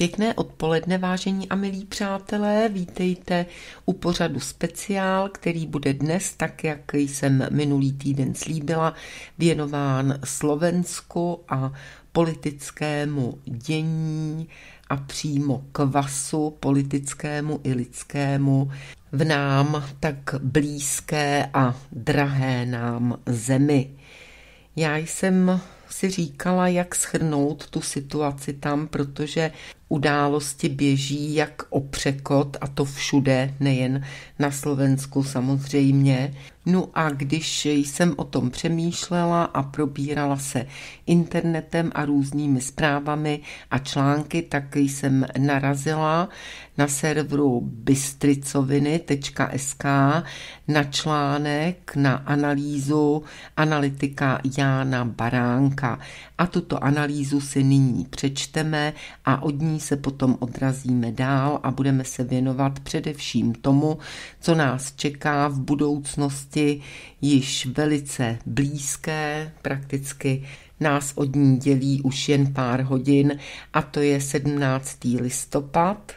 Pěkné odpoledne, vážení a milí přátelé. Vítejte u pořadu speciál, který bude dnes, tak jak jsem minulý týden slíbila, věnován Slovensku a politickému dění a přímo kvasu politickému i lidskému v nám tak blízké a drahé nám zemi. Já jsem si říkala, jak schrnout tu situaci tam, protože události běží jak o a to všude, nejen na Slovensku samozřejmě. No a když jsem o tom přemýšlela a probírala se internetem a různými zprávami a články, tak jsem narazila na serveru bystricoviny.sk na článek na analýzu analytika Jána Baránka. A tuto analýzu si nyní přečteme a od ní se potom odrazíme dál a budeme se věnovat především tomu, co nás čeká v budoucnosti smrti již velice blízké, prakticky nás od ní dělí už jen pár hodin a to je 17. listopad,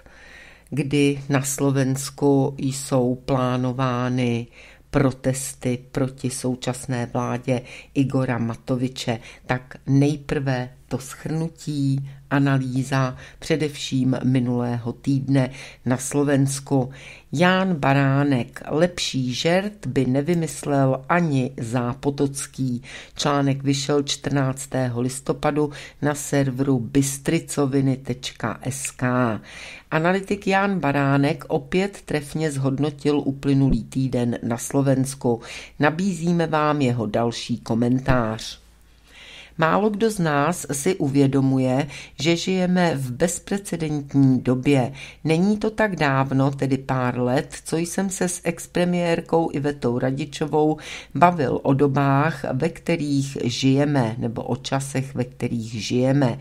kdy na Slovensku jsou plánovány protesty proti současné vládě Igora Matoviče, tak nejprve to schrnutí, analýza především minulého týdne na Slovensku. Ján Baránek, lepší žert by nevymyslel ani Zápotocký. Článek vyšel 14. listopadu na serveru bystricoviny.sk. Analytik Ján Baránek opět trefně zhodnotil uplynulý týden na Slovensku. Nabízíme vám jeho další komentář. Málo kdo z nás si uvědomuje, že žijeme v bezprecedentní době. Není to tak dávno, tedy pár let, co jsem se s expremiérkou Ivetou Radičovou bavil o dobách, ve kterých žijeme, nebo o časech, ve kterých žijeme.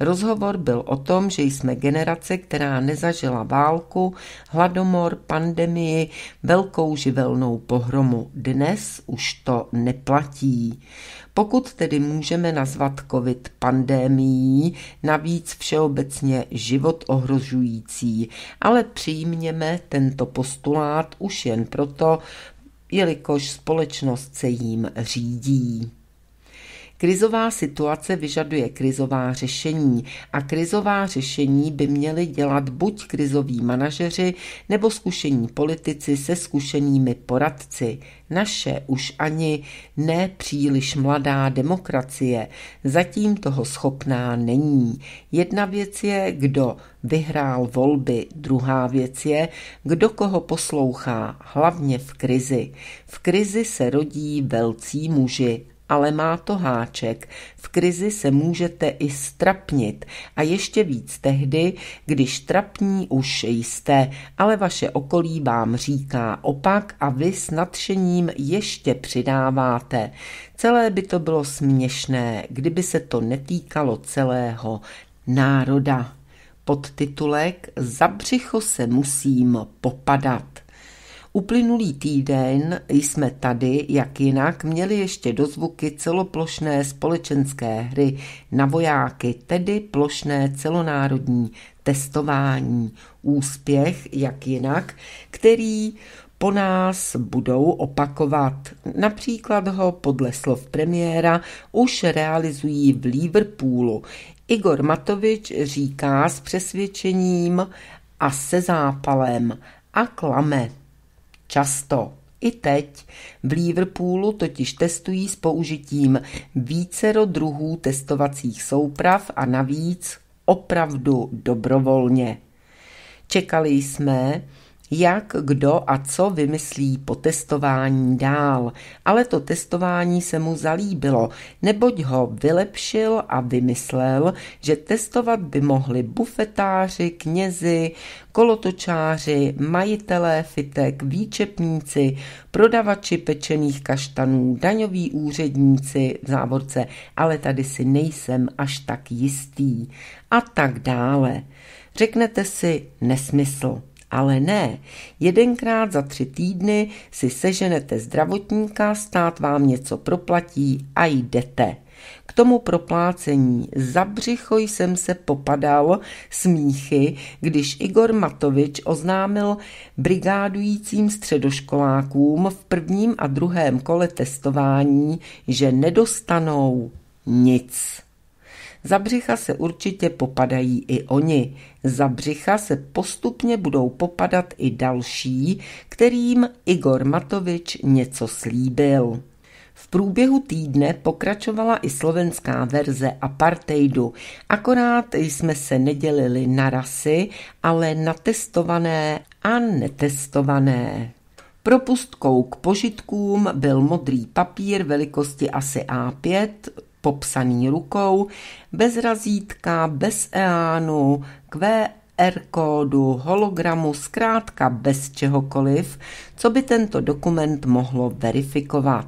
Rozhovor byl o tom, že jsme generace, která nezažila válku, hladomor, pandemii, velkou živelnou pohromu. Dnes už to neplatí. Pokud tedy můžeme nazvat COVID pandémií, navíc všeobecně život ohrožující, ale přijměme tento postulát už jen proto, jelikož společnost se jím řídí. Krizová situace vyžaduje krizová řešení a krizová řešení by měly dělat buď krizoví manažeři nebo zkušení politici se zkušenými poradci. Naše už ani ne příliš mladá demokracie zatím toho schopná není. Jedna věc je, kdo vyhrál volby, druhá věc je, kdo koho poslouchá, hlavně v krizi. V krizi se rodí velcí muži, ale má to háček. V krizi se můžete i strapnit a ještě víc tehdy, když trapní už jste, ale vaše okolí vám říká opak a vy s nadšením ještě přidáváte. Celé by to bylo směšné, kdyby se to netýkalo celého národa. Podtitulek Za břicho se musím popadat. Uplynulý týden jsme tady, jak jinak, měli ještě dozvuky celoplošné společenské hry na vojáky, tedy plošné celonárodní testování. Úspěch, jak jinak, který po nás budou opakovat. Například ho podle slov premiéra už realizují v Liverpoolu. Igor Matovič říká s přesvědčením a se zápalem a klame často. I teď v Liverpoolu totiž testují s použitím vícero druhů testovacích souprav a navíc opravdu dobrovolně. Čekali jsme, jak kdo a co vymyslí po testování dál. Ale to testování se mu zalíbilo, neboť ho vylepšil a vymyslel, že testovat by mohli bufetáři, knězi, kolotočáři, majitelé fitek, výčepníci, prodavači pečených kaštanů, daňoví úředníci v závorce, ale tady si nejsem až tak jistý a tak dále. Řeknete si nesmysl. Ale ne, jedenkrát za tři týdny si seženete zdravotníka, stát vám něco proplatí a jdete. K tomu proplácení za břicho jsem se popadal smíchy, když Igor Matovič oznámil brigádujícím středoškolákům v prvním a druhém kole testování, že nedostanou nic. Za břicha se určitě popadají i oni. Za břicha se postupně budou popadat i další, kterým Igor Matovič něco slíbil. V průběhu týdne pokračovala i slovenská verze apartheidu, akorát jsme se nedělili na rasy, ale na testované a netestované. Propustkou k požitkům byl modrý papír velikosti asi A5, popsaný rukou, bez razítka, bez eánu, QR kódu, hologramu, zkrátka bez čehokoliv, co by tento dokument mohlo verifikovat.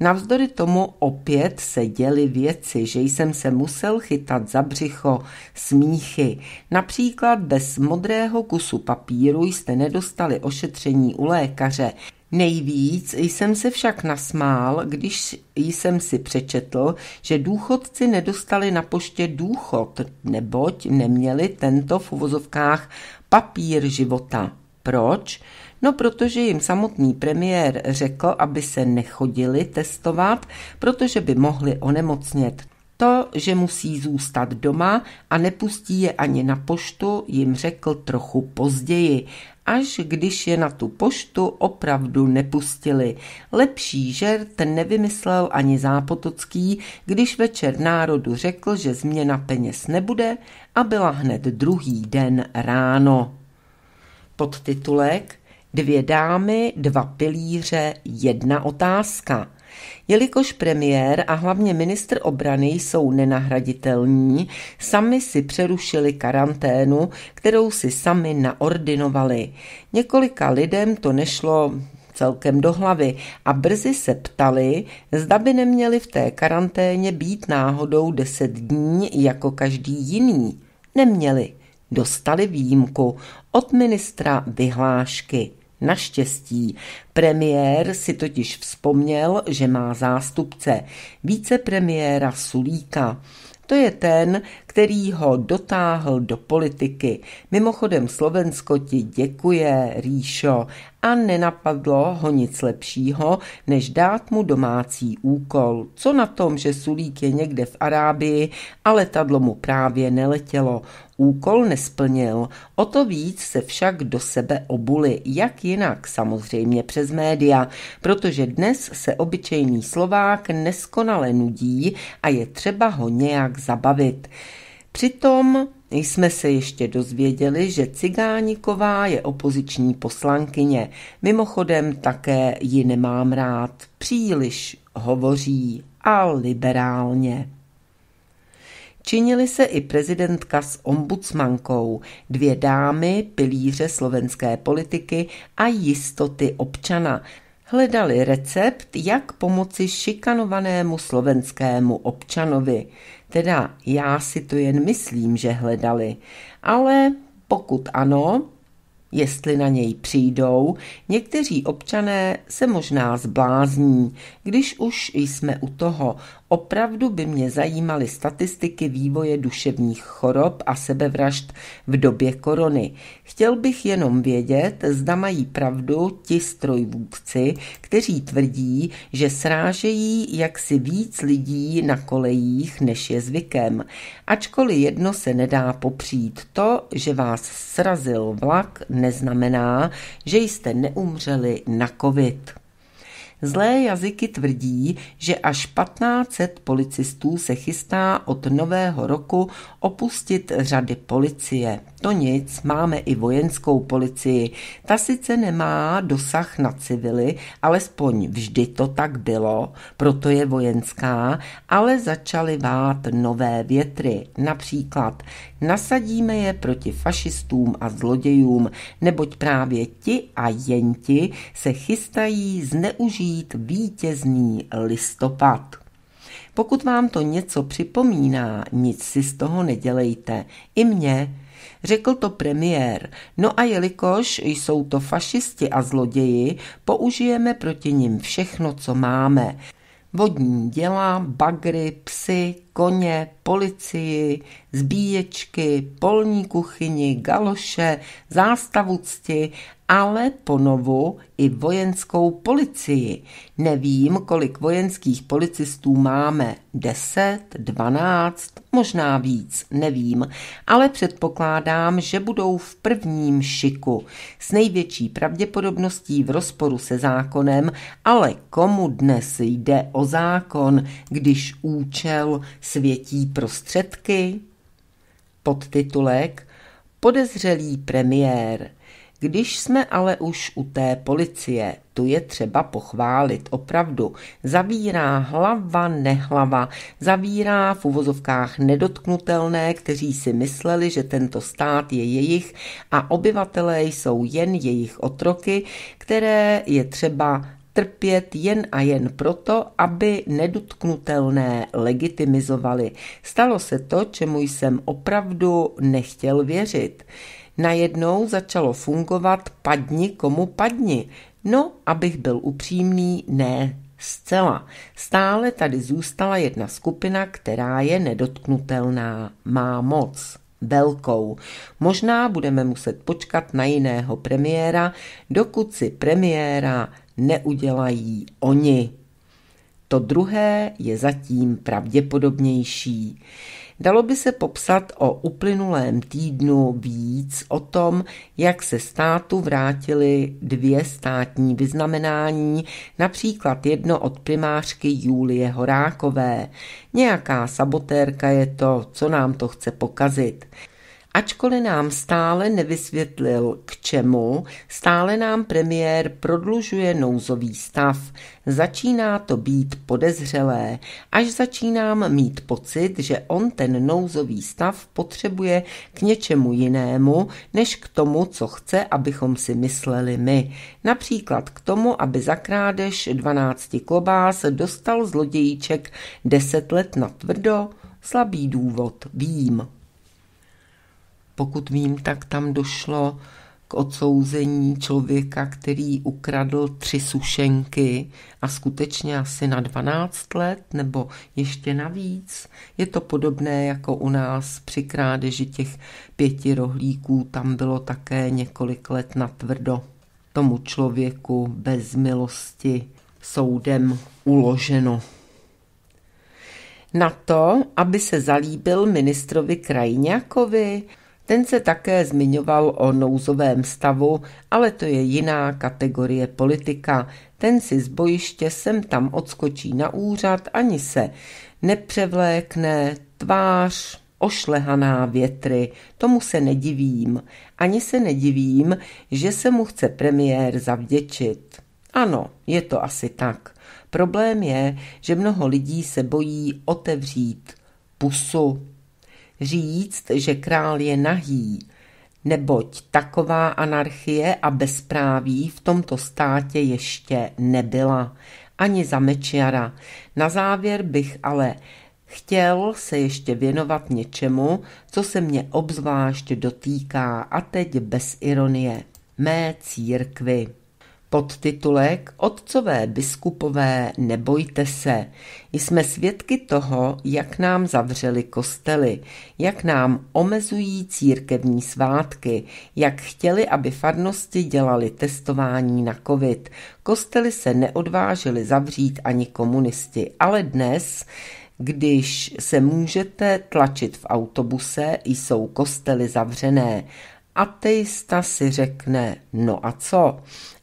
Navzdory tomu opět se děly věci, že jsem se musel chytat za břicho smíchy. Například bez modrého kusu papíru jste nedostali ošetření u lékaře. Nejvíc jsem se však nasmál, když jsem si přečetl, že důchodci nedostali na poště důchod, neboť neměli tento v uvozovkách papír života. Proč? No, protože jim samotný premiér řekl, aby se nechodili testovat, protože by mohli onemocnět. To, že musí zůstat doma a nepustí je ani na poštu, jim řekl trochu později až když je na tu poštu opravdu nepustili. Lepší žert nevymyslel ani Zápotocký, když večer národu řekl, že změna peněz nebude a byla hned druhý den ráno. Podtitulek Dvě dámy, dva pilíře, jedna otázka – Jelikož premiér a hlavně ministr obrany jsou nenahraditelní, sami si přerušili karanténu, kterou si sami naordinovali. Několika lidem to nešlo celkem do hlavy a brzy se ptali, zda by neměli v té karanténě být náhodou deset dní jako každý jiný. Neměli. Dostali výjimku od ministra vyhlášky. Naštěstí premiér si totiž vzpomněl, že má zástupce vicepremiéra Sulíka. To je ten, který ho dotáhl do politiky. Mimochodem Slovensko ti děkuje, Ríšo, a nenapadlo ho nic lepšího, než dát mu domácí úkol. Co na tom, že Sulík je někde v Arábii a letadlo mu právě neletělo úkol nesplnil. O to víc se však do sebe obuli, jak jinak, samozřejmě přes média, protože dnes se obyčejný Slovák neskonale nudí a je třeba ho nějak zabavit. Přitom jsme se ještě dozvěděli, že Cigániková je opoziční poslankyně. Mimochodem také ji nemám rád. Příliš hovoří a liberálně. Činili se i prezidentka s ombudsmankou, dvě dámy, pilíře slovenské politiky a jistoty občana. Hledali recept, jak pomoci šikanovanému slovenskému občanovi. Teda já si to jen myslím, že hledali. Ale pokud ano, jestli na něj přijdou, někteří občané se možná zblázní, když už jsme u toho Opravdu by mě zajímaly statistiky vývoje duševních chorob a sebevražd v době korony. Chtěl bych jenom vědět, zda mají pravdu ti strojvůdci, kteří tvrdí, že srážejí jaksi víc lidí na kolejích, než je zvykem. Ačkoliv jedno se nedá popřít, to, že vás srazil vlak, neznamená, že jste neumřeli na covid. Zlé jazyky tvrdí, že až 1500 policistů se chystá od nového roku opustit řady policie. To nic, máme i vojenskou policii. Ta sice nemá dosah na civily, alespoň vždy to tak bylo, proto je vojenská, ale začaly vát nové větry. Například nasadíme je proti fašistům a zlodějům, neboť právě ti a jen ti se chystají zneužít být vítězný listopad. Pokud vám to něco připomíná, nic si z toho nedělejte. I mě. Řekl to premiér. No a jelikož jsou to fašisti a zloději, použijeme proti nim všechno, co máme. Vodní děla, bagry, psy, koně, policii, zbíječky, polní kuchyni, galoše, zástavu cti, ale ponovu i vojenskou policii. Nevím, kolik vojenských policistů máme. 10, 12, možná víc, nevím, ale předpokládám, že budou v prvním šiku. S největší pravděpodobností v rozporu se zákonem, ale komu dnes jde o zákon, když účel světí prostředky? Podtitulek Podezřelý premiér. Když jsme ale už u té policie, tu je třeba pochválit opravdu. Zavírá hlava nehlava, zavírá v uvozovkách nedotknutelné, kteří si mysleli, že tento stát je jejich a obyvatelé jsou jen jejich otroky, které je třeba trpět jen a jen proto, aby nedotknutelné legitimizovali. Stalo se to, čemu jsem opravdu nechtěl věřit. Najednou začalo fungovat padni komu padni. No, abych byl upřímný, ne zcela. Stále tady zůstala jedna skupina, která je nedotknutelná, má moc velkou. Možná budeme muset počkat na jiného premiéra, dokud si premiéra neudělají oni. To druhé je zatím pravděpodobnější. Dalo by se popsat o uplynulém týdnu víc o tom, jak se státu vrátily dvě státní vyznamenání, například jedno od primářky Julie Horákové. Nějaká sabotérka je to, co nám to chce pokazit. Ačkoliv nám stále nevysvětlil, k čemu, stále nám premiér prodlužuje nouzový stav. Začíná to být podezřelé, až začínám mít pocit, že on ten nouzový stav potřebuje k něčemu jinému, než k tomu, co chce, abychom si mysleli my. Například k tomu, aby za krádež 12 klobás dostal zlodějíček 10 let na tvrdo, slabý důvod, vím. Pokud vím, tak tam došlo k odsouzení člověka, který ukradl tři sušenky a skutečně asi na 12 let nebo ještě navíc. Je to podobné jako u nás při krádeži těch pěti rohlíků, tam bylo také několik let na tvrdo. Tomu člověku bez milosti soudem uloženo. Na to, aby se zalíbil ministrovi Krajňákovi, ten se také zmiňoval o nouzovém stavu, ale to je jiná kategorie politika. Ten si z bojiště sem tam odskočí na úřad, ani se nepřevlékne, tvář ošlehaná větry, tomu se nedivím. Ani se nedivím, že se mu chce premiér zavděčit. Ano, je to asi tak. Problém je, že mnoho lidí se bojí otevřít pusu říct, že král je nahý, neboť taková anarchie a bezpráví v tomto státě ještě nebyla, ani za Mečiara. Na závěr bych ale Chtěl se ještě věnovat něčemu, co se mě obzvlášť dotýká a teď bez ironie. Mé církvy. Podtitulek Otcové biskupové, nebojte se. Jsme svědky toho, jak nám zavřeli kostely, jak nám omezují církevní svátky, jak chtěli, aby farnosti dělali testování na covid. Kostely se neodvážili zavřít ani komunisti, ale dnes když se můžete tlačit v autobuse, jsou kostely zavřené. Ateista si řekne, no a co?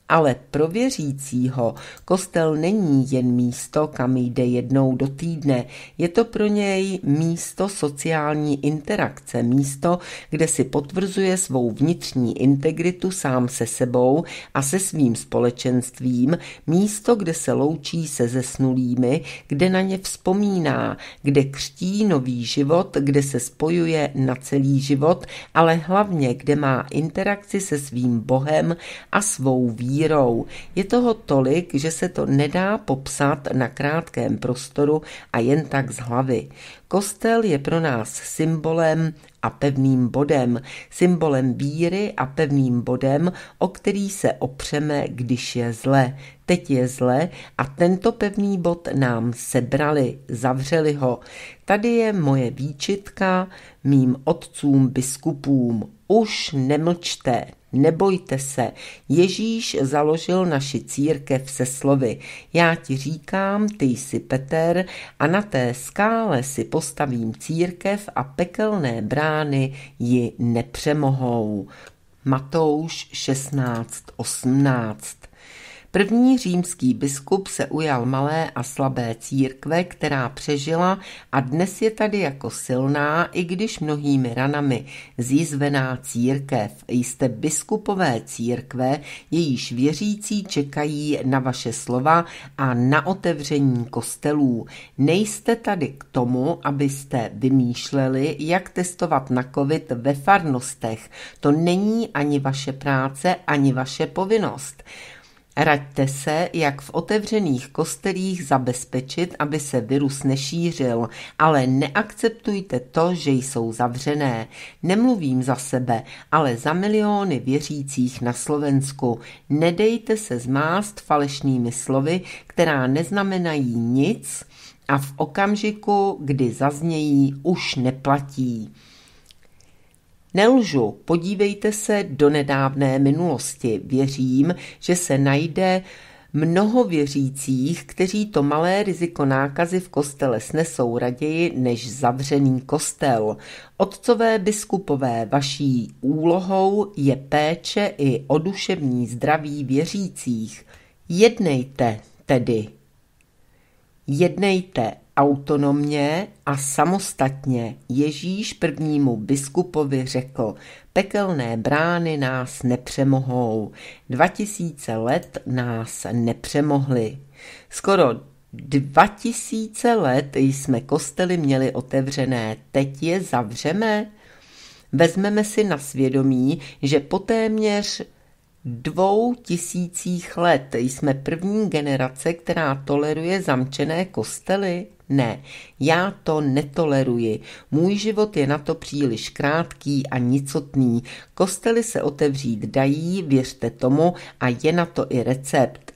Ale pro věřícího kostel není jen místo, kam jde jednou do týdne. Je to pro něj místo sociální interakce, místo, kde si potvrzuje svou vnitřní integritu sám se sebou a se svým společenstvím, místo, kde se loučí se zesnulými, kde na ně vzpomíná, kde křtí nový život, kde se spojuje na celý život, ale hlavně, kde má interakci se svým Bohem a svou vírou vírou. Je toho tolik, že se to nedá popsat na krátkém prostoru a jen tak z hlavy. Kostel je pro nás symbolem a pevným bodem, symbolem víry a pevným bodem, o který se opřeme, když je zle. Teď je zle a tento pevný bod nám sebrali, zavřeli ho. Tady je moje výčitka mým otcům biskupům. Už nemlčte, Nebojte se, Ježíš založil naši církev se slovy. Já ti říkám, ty jsi Peter a na té skále si postavím církev a pekelné brány ji nepřemohou. Matouš 18. První římský biskup se ujal malé a slabé církve, která přežila a dnes je tady jako silná, i když mnohými ranami, Zízvená církev. Jste biskupové církve, jejíž věřící čekají na vaše slova a na otevření kostelů. Nejste tady k tomu, abyste vymýšleli, jak testovat na COVID ve farnostech. To není ani vaše práce, ani vaše povinnost. Raďte se, jak v otevřených kostelích zabezpečit, aby se virus nešířil, ale neakceptujte to, že jsou zavřené. Nemluvím za sebe, ale za miliony věřících na Slovensku. Nedejte se zmást falešnými slovy, která neznamenají nic a v okamžiku, kdy zaznějí, už neplatí. Nelžu, podívejte se do nedávné minulosti. Věřím, že se najde mnoho věřících, kteří to malé riziko nákazy v kostele snesou raději než zavřený kostel. Otcové biskupové, vaší úlohou je péče i o duševní zdraví věřících. Jednejte tedy. Jednejte autonomně a samostatně Ježíš prvnímu biskupovi řekl, pekelné brány nás nepřemohou, 2000 let nás nepřemohly. Skoro 2000 let jsme kostely měli otevřené, teď je zavřeme? Vezmeme si na svědomí, že po téměř dvou tisících let jsme první generace, která toleruje zamčené kostely. Ne, já to netoleruji. Můj život je na to příliš krátký a nicotný. Kostely se otevřít dají, věřte tomu, a je na to i recept.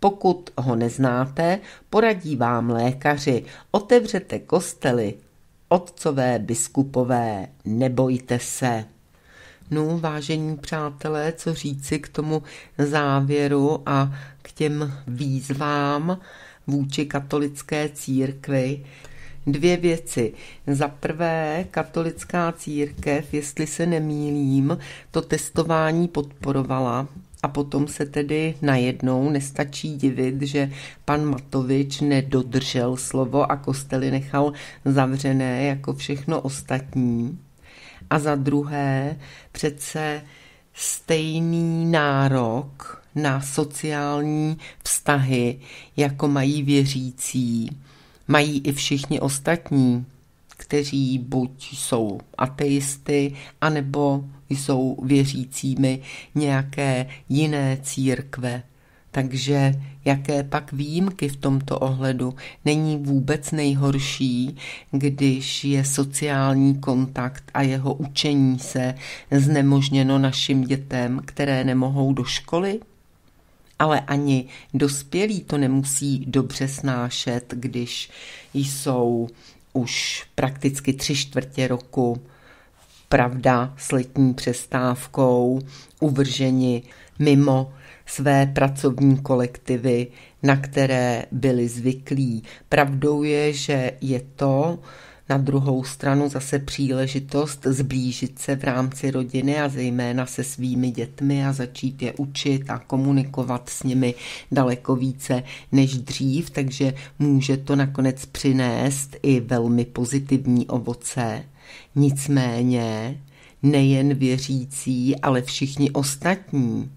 Pokud ho neznáte, poradí vám lékaři. Otevřete kostely. Otcové biskupové, nebojte se. No, vážení přátelé, co říci k tomu závěru a k těm výzvám, vůči katolické církvi dvě věci. Za prvé, katolická církev, jestli se nemýlím, to testování podporovala a potom se tedy najednou nestačí divit, že pan Matovič nedodržel slovo a kostely nechal zavřené jako všechno ostatní. A za druhé, přece stejný nárok na sociální vztahy, jako mají věřící, mají i všichni ostatní, kteří buď jsou ateisty, anebo jsou věřícími nějaké jiné církve. Takže jaké pak výjimky v tomto ohledu není vůbec nejhorší, když je sociální kontakt a jeho učení se znemožněno našim dětem, které nemohou do školy? Ale ani dospělí to nemusí dobře snášet, když jsou už prakticky tři čtvrtě roku pravda s letní přestávkou, uvrženi mimo své pracovní kolektivy, na které byli zvyklí. Pravdou je, že je to na druhou stranu zase příležitost zblížit se v rámci rodiny a zejména se svými dětmi a začít je učit a komunikovat s nimi daleko více než dřív, takže může to nakonec přinést i velmi pozitivní ovoce. Nicméně nejen věřící, ale všichni ostatní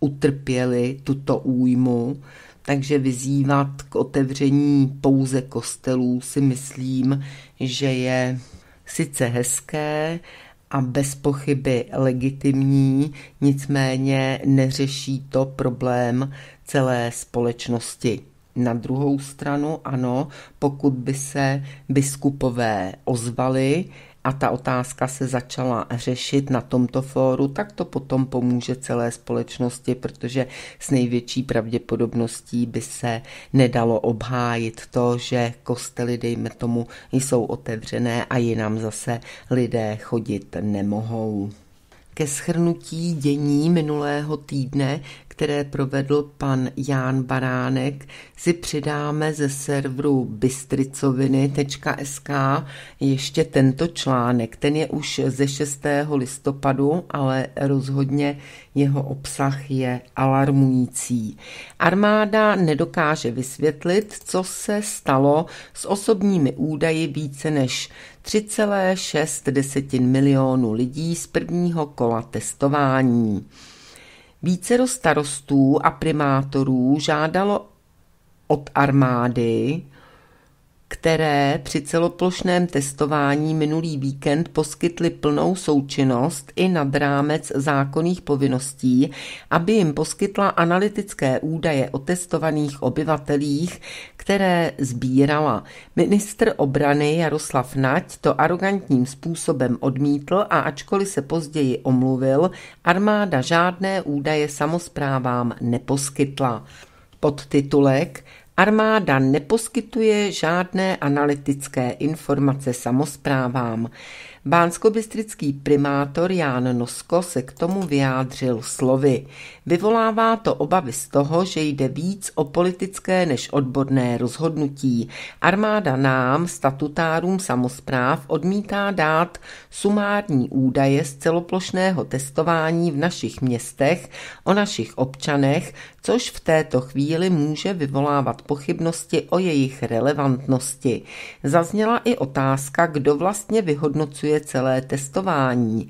utrpěli tuto újmu, takže vyzývat k otevření pouze kostelů si myslím, že je sice hezké a bez pochyby legitimní, nicméně neřeší to problém celé společnosti. Na druhou stranu, ano, pokud by se biskupové ozvali, a ta otázka se začala řešit na tomto fóru, tak to potom pomůže celé společnosti, protože s největší pravděpodobností by se nedalo obhájit to, že kostely, dejme tomu, jsou otevřené a jinam zase lidé chodit nemohou. Ke schrnutí dění minulého týdne které provedl pan Ján Baránek, si přidáme ze serveru bystricoviny.sk ještě tento článek. Ten je už ze 6. listopadu, ale rozhodně jeho obsah je alarmující. Armáda nedokáže vysvětlit, co se stalo s osobními údaji více než 3,6 milionů lidí z prvního kola testování. Vícero starostů a primátorů žádalo od armády, které při celoplošném testování minulý víkend poskytly plnou součinnost i nad rámec zákonných povinností, aby jim poskytla analytické údaje o testovaných obyvatelích, které sbírala. Ministr obrany Jaroslav Nať to arrogantním způsobem odmítl a ačkoliv se později omluvil, armáda žádné údaje samozprávám neposkytla. Podtitulek Armáda neposkytuje žádné analytické informace samozprávám. Bánskobystrický primátor Ján Nosko se k tomu vyjádřil slovy. Vyvolává to obavy z toho, že jde víc o politické než odborné rozhodnutí. Armáda nám, statutárům samozpráv, odmítá dát sumární údaje z celoplošného testování v našich městech o našich občanech, což v této chvíli může vyvolávat pochybnosti o jejich relevantnosti. Zazněla i otázka, kdo vlastně vyhodnocuje je celé testování.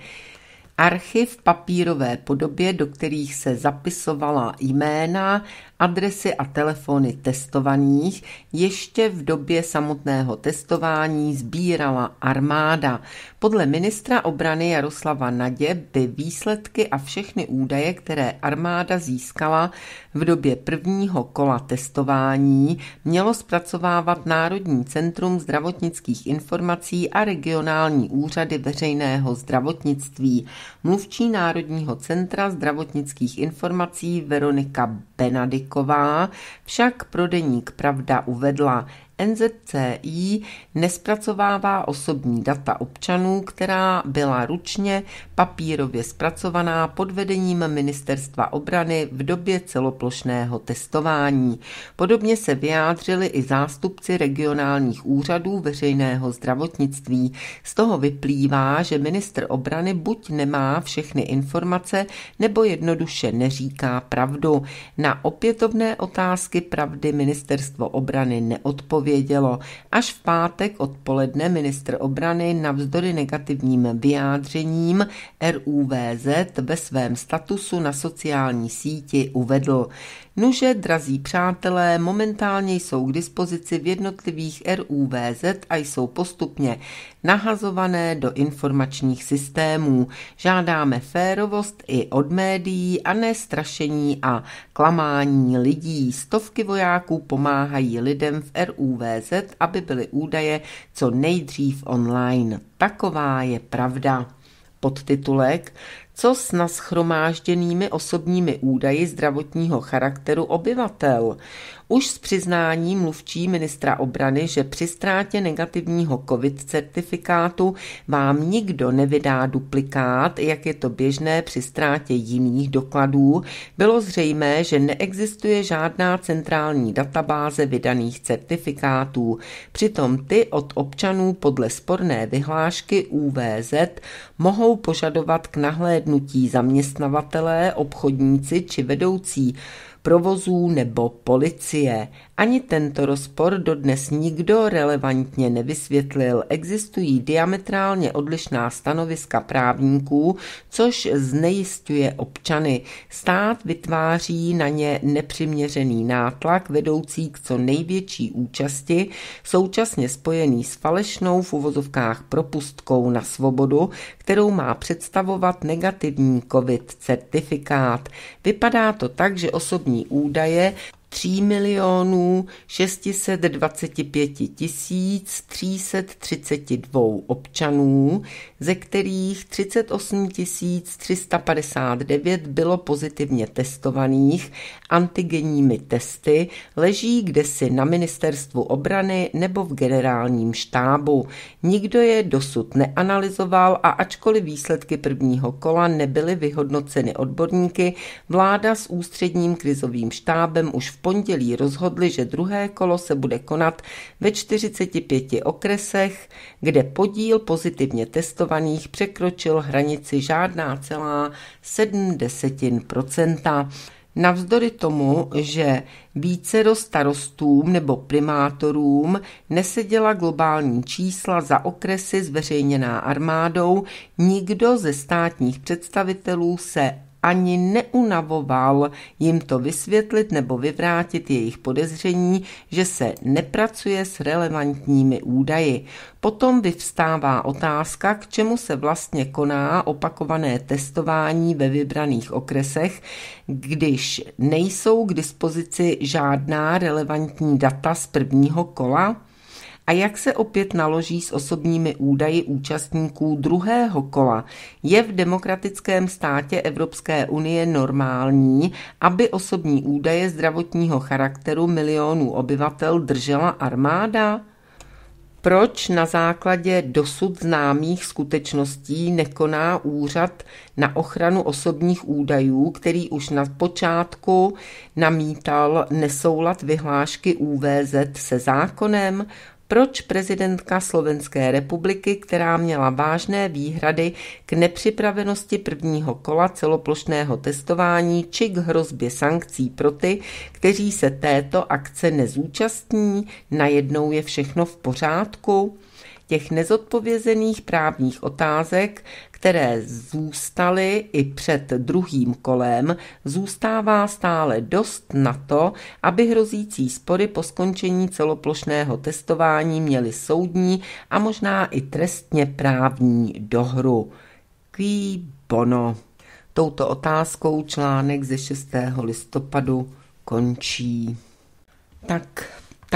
Archiv papírové podobě, do kterých se zapisovala jména adresy a telefony testovaných ještě v době samotného testování sbírala armáda. Podle ministra obrany Jaroslava Nadě by výsledky a všechny údaje, které armáda získala v době prvního kola testování, mělo zpracovávat Národní centrum zdravotnických informací a regionální úřady veřejného zdravotnictví. Mluvčí Národního centra zdravotnických informací Veronika Benadik Maříková však pro deník Pravda uvedla, NZCI nespracovává osobní data občanů, která byla ručně papírově zpracovaná pod vedením Ministerstva obrany v době celoplošného testování. Podobně se vyjádřili i zástupci regionálních úřadů veřejného zdravotnictví. Z toho vyplývá, že minister obrany buď nemá všechny informace, nebo jednoduše neříká pravdu. Na opětovné otázky pravdy ministerstvo obrany neodpovědí odpovědělo. Až v pátek odpoledne ministr obrany navzdory negativním vyjádřením RUVZ ve svém statusu na sociální síti uvedl, Nuže, drazí přátelé, momentálně jsou k dispozici v jednotlivých RUVZ a jsou postupně nahazované do informačních systémů. Žádáme férovost i od médií a ne strašení a klamání lidí. Stovky vojáků pomáhají lidem v RUVZ, aby byly údaje co nejdřív online. Taková je pravda podtitulek co s naschromážděnými osobními údaji zdravotního charakteru obyvatel? už s přiznáním mluvčí ministra obrany, že při ztrátě negativního COVID certifikátu vám nikdo nevydá duplikát, jak je to běžné při ztrátě jiných dokladů, bylo zřejmé, že neexistuje žádná centrální databáze vydaných certifikátů. Přitom ty od občanů podle sporné vyhlášky UVZ mohou požadovat k nahlédnutí zaměstnavatelé, obchodníci či vedoucí provozů nebo policie ani tento rozpor dodnes nikdo relevantně nevysvětlil. Existují diametrálně odlišná stanoviska právníků, což znejistuje občany. Stát vytváří na ně nepřiměřený nátlak, vedoucí k co největší účasti, současně spojený s falešnou v uvozovkách propustkou na svobodu, kterou má představovat negativní COVID certifikát. Vypadá to tak, že osobní údaje 3 milionů 625 tisíc 332 občanů ze kterých 38 359 bylo pozitivně testovaných antigenními testy, leží kdesi na ministerstvu obrany nebo v generálním štábu. Nikdo je dosud neanalyzoval a ačkoliv výsledky prvního kola nebyly vyhodnoceny odborníky, vláda s ústředním krizovým štábem už v pondělí rozhodly, že druhé kolo se bude konat ve 45 okresech, kde podíl pozitivně testovaných testovaných překročil hranici žádná celá 7 desetin procenta. Navzdory tomu, že více do starostům nebo primátorům neseděla globální čísla za okresy zveřejněná armádou, nikdo ze státních představitelů se ani neunavoval jim to vysvětlit nebo vyvrátit jejich podezření, že se nepracuje s relevantními údaji. Potom vyvstává otázka, k čemu se vlastně koná opakované testování ve vybraných okresech, když nejsou k dispozici žádná relevantní data z prvního kola? a jak se opět naloží s osobními údaji účastníků druhého kola. Je v demokratickém státě Evropské unie normální, aby osobní údaje zdravotního charakteru milionů obyvatel držela armáda? Proč na základě dosud známých skutečností nekoná úřad na ochranu osobních údajů, který už na počátku namítal nesoulad vyhlášky UVZ se zákonem? proč prezidentka Slovenské republiky, která měla vážné výhrady k nepřipravenosti prvního kola celoplošného testování či k hrozbě sankcí pro ty, kteří se této akce nezúčastní, najednou je všechno v pořádku? těch nezodpovězených právních otázek, které zůstaly i před druhým kolem, zůstává stále dost na to, aby hrozící spory po skončení celoplošného testování měly soudní a možná i trestně právní dohru. Kví bono. Touto otázkou článek ze 6. listopadu končí. Tak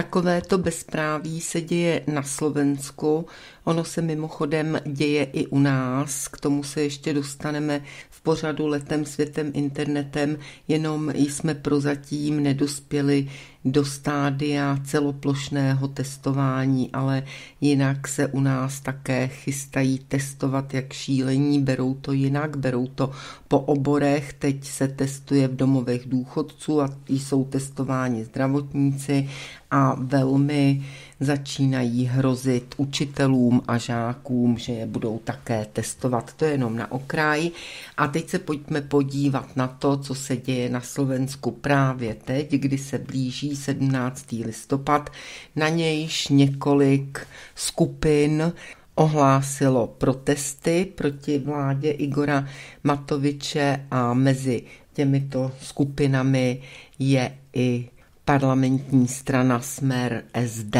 Takovéto bezpráví se děje na Slovensku, ono se mimochodem děje i u nás, k tomu se ještě dostaneme v pořadu letem, světem, internetem, jenom jsme prozatím nedospěli do stádia celoplošného testování, ale jinak se u nás také chystají testovat, jak šílení, berou to jinak, berou to po oborech, teď se testuje v domovech důchodců a jsou testováni zdravotníci a velmi začínají hrozit učitelům a žákům, že je budou také testovat. To je jenom na okraji. A teď se pojďme podívat na to, co se děje na Slovensku právě teď, kdy se blíží 17. listopad. Na nějž několik skupin ohlásilo protesty proti vládě Igora Matoviče a mezi těmito skupinami je i parlamentní strana Smer SD.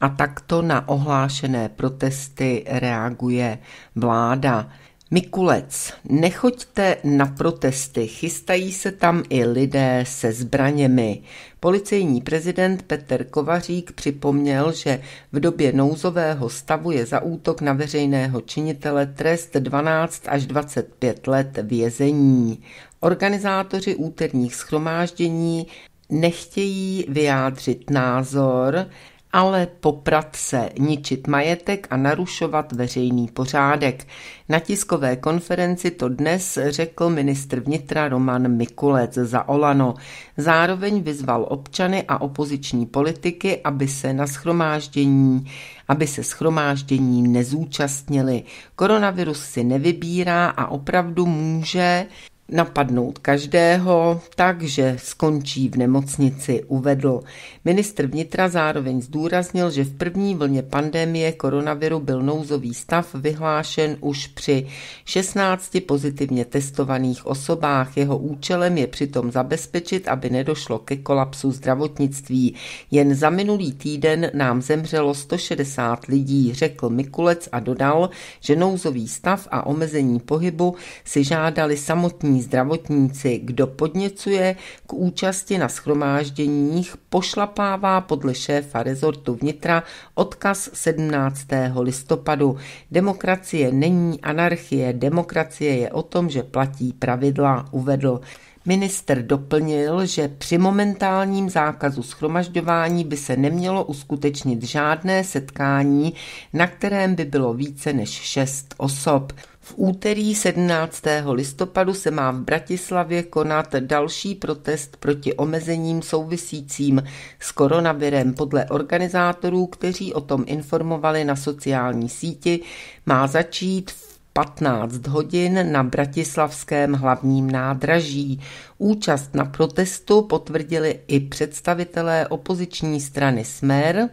A takto na ohlášené protesty reaguje vláda. Mikulec, nechoďte na protesty, chystají se tam i lidé se zbraněmi. Policejní prezident Petr Kovařík připomněl, že v době nouzového stavu je za útok na veřejného činitele trest 12 až 25 let vězení. Organizátoři úterních schromáždění nechtějí vyjádřit názor, ale poprat se, ničit majetek a narušovat veřejný pořádek. Na tiskové konferenci to dnes řekl ministr vnitra Roman Mikulec za Olano. Zároveň vyzval občany a opoziční politiky, aby se na schromáždění aby se schromáždění nezúčastnili. Koronavirus si nevybírá a opravdu může napadnout každého, takže skončí v nemocnici, uvedl. Ministr vnitra zároveň zdůraznil, že v první vlně pandemie koronaviru byl nouzový stav vyhlášen už při 16 pozitivně testovaných osobách. Jeho účelem je přitom zabezpečit, aby nedošlo ke kolapsu zdravotnictví. Jen za minulý týden nám zemřelo 160 lidí, řekl Mikulec a dodal, že nouzový stav a omezení pohybu si žádali samotní zdravotníci, kdo podněcuje k účasti na schromážděních, pošlapává podle šéfa rezortu vnitra odkaz 17. listopadu. Demokracie není anarchie, demokracie je o tom, že platí pravidla, uvedl. Minister doplnil, že při momentálním zákazu schromažďování by se nemělo uskutečnit žádné setkání, na kterém by bylo více než šest osob. V úterý 17. listopadu se má v Bratislavě konat další protest proti omezením souvisícím s koronavirem. Podle organizátorů, kteří o tom informovali na sociální síti, má začít v 15 hodin na bratislavském hlavním nádraží. Účast na protestu potvrdili i představitelé opoziční strany Smer,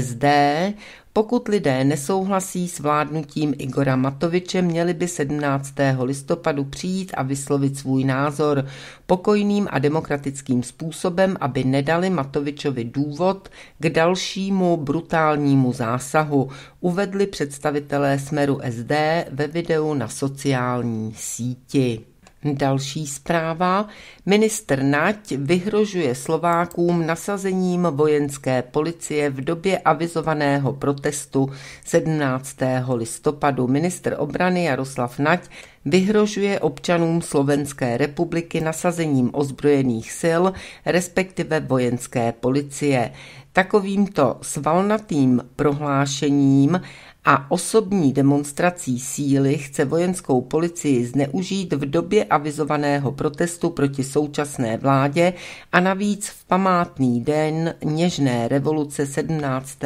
SD, pokud lidé nesouhlasí s vládnutím Igora Matoviče, měli by 17. listopadu přijít a vyslovit svůj názor pokojným a demokratickým způsobem, aby nedali Matovičovi důvod k dalšímu brutálnímu zásahu, uvedli představitelé Smeru SD ve videu na sociální síti. Další zpráva. Minister Nať vyhrožuje Slovákům nasazením vojenské policie v době avizovaného protestu 17. listopadu. Minister obrany Jaroslav Nať vyhrožuje občanům Slovenské republiky nasazením ozbrojených sil, respektive vojenské policie. Takovýmto svalnatým prohlášením a osobní demonstrací síly chce vojenskou policii zneužít v době avizovaného protestu proti současné vládě a navíc v památný den něžné revoluce 17.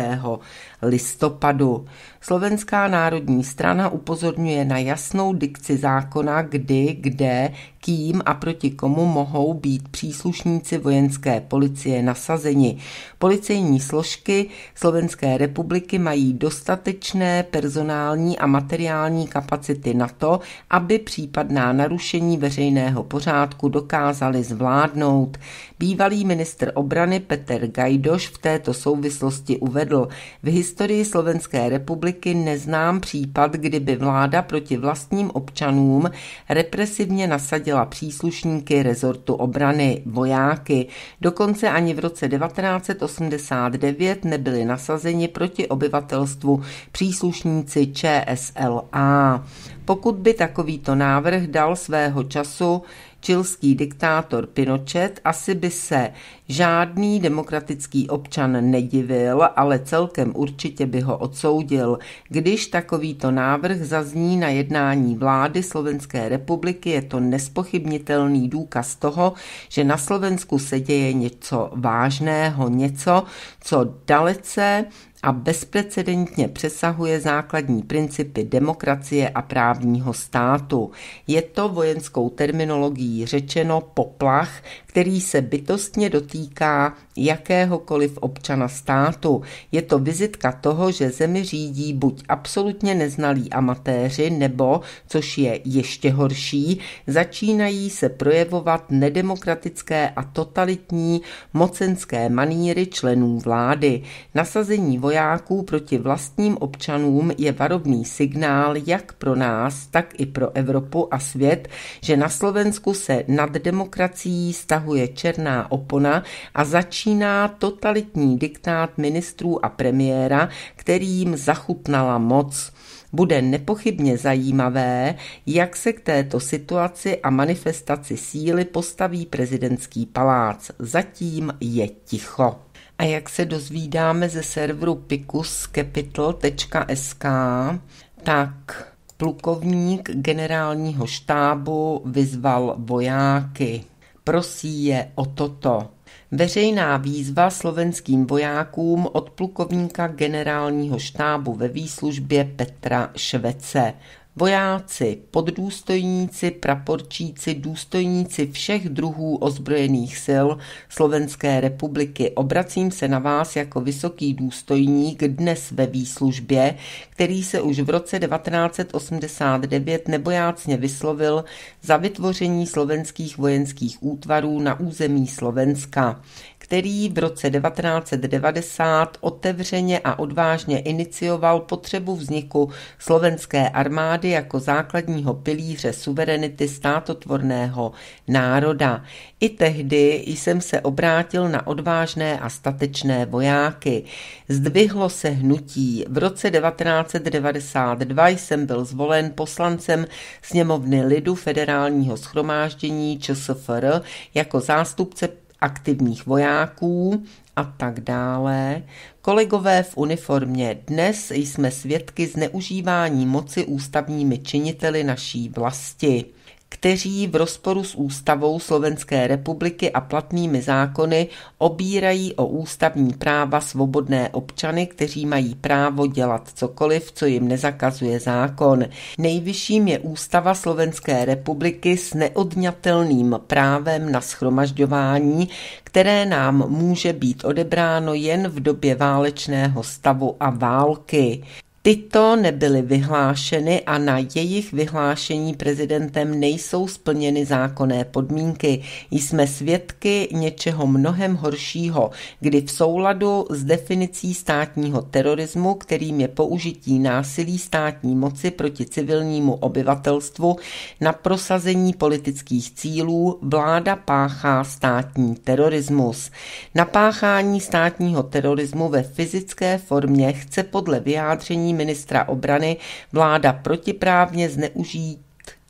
listopadu. Slovenská národní strana upozorňuje na jasnou dikci zákona, kdy, kde, kým a proti komu mohou být příslušníci vojenské policie nasazeni. Policejní složky Slovenské republiky mají dostatečné personální a materiální kapacity na to, aby případná narušení veřejného pořádku dokázali zvládnout. Bývalý ministr obrany Peter Gajdoš v této souvislosti uvedl, v historii Slovenské republiky neznám případ, kdyby vláda proti vlastním občanům represivně nasadila příslušníky rezortu obrany, vojáky. Dokonce ani v roce 1989 nebyly nasazeni proti obyvatelstvu příslušníci ČSLA. Pokud by takovýto návrh dal svého času čilský diktátor Pinochet, asi by se žádný demokratický občan nedivil, ale celkem určitě by ho odsoudil, když takovýto návrh zazní na jednání vlády Slovenské republiky, je to nespochybnitelný důkaz toho, že na Slovensku se děje něco vážného, něco, co dalece a bezprecedentně přesahuje základní principy demokracie a právního státu. Je to vojenskou terminologií řečeno poplach, který se bytostně dotýká jakéhokoliv občana státu. Je to vizitka toho, že zemi řídí buď absolutně neznalí amatéři, nebo, což je ještě horší, začínají se projevovat nedemokratické a totalitní mocenské maníry členů vlády. Nasazení vojáků proti vlastním občanům je varovný signál jak pro nás, tak i pro Evropu a svět, že na Slovensku se nad demokracií stahují vytahuje černá opona a začíná totalitní diktát ministrů a premiéra, kterým zachutnala moc. Bude nepochybně zajímavé, jak se k této situaci a manifestaci síly postaví prezidentský palác. Zatím je ticho. A jak se dozvídáme ze serveru picuscapital.sk, tak plukovník generálního štábu vyzval vojáky prosí je o toto. Veřejná výzva slovenským vojákům od plukovníka generálního štábu ve výslužbě Petra Švece vojáci, poddůstojníci, praporčíci, důstojníci všech druhů ozbrojených sil Slovenské republiky. Obracím se na vás jako vysoký důstojník dnes ve výslužbě, který se už v roce 1989 nebojácně vyslovil za vytvoření slovenských vojenských útvarů na území Slovenska který v roce 1990 otevřeně a odvážně inicioval potřebu vzniku slovenské armády jako základního pilíře suverenity státotvorného národa. I tehdy jsem se obrátil na odvážné a statečné vojáky. Zdvihlo se hnutí. V roce 1992 jsem byl zvolen poslancem sněmovny lidu federálního schromáždění ČSFR jako zástupce aktivních vojáků a tak dále. Kolegové v uniformě, dnes jsme svědky zneužívání moci ústavními činiteli naší vlasti kteří v rozporu s ústavou Slovenské republiky a platnými zákony obírají o ústavní práva svobodné občany, kteří mají právo dělat cokoliv, co jim nezakazuje zákon. Nejvyšším je ústava Slovenské republiky s neodňatelným právem na schromažďování, které nám může být odebráno jen v době válečného stavu a války. Tyto nebyly vyhlášeny a na jejich vyhlášení prezidentem nejsou splněny zákonné podmínky. Jsme svědky něčeho mnohem horšího, kdy v souladu s definicí státního terorismu, kterým je použití násilí státní moci proti civilnímu obyvatelstvu na prosazení politických cílů, vláda páchá státní terorismus. Napáchání státního terorismu ve fyzické formě chce podle vyjádření ministra obrany vláda protiprávně zneužít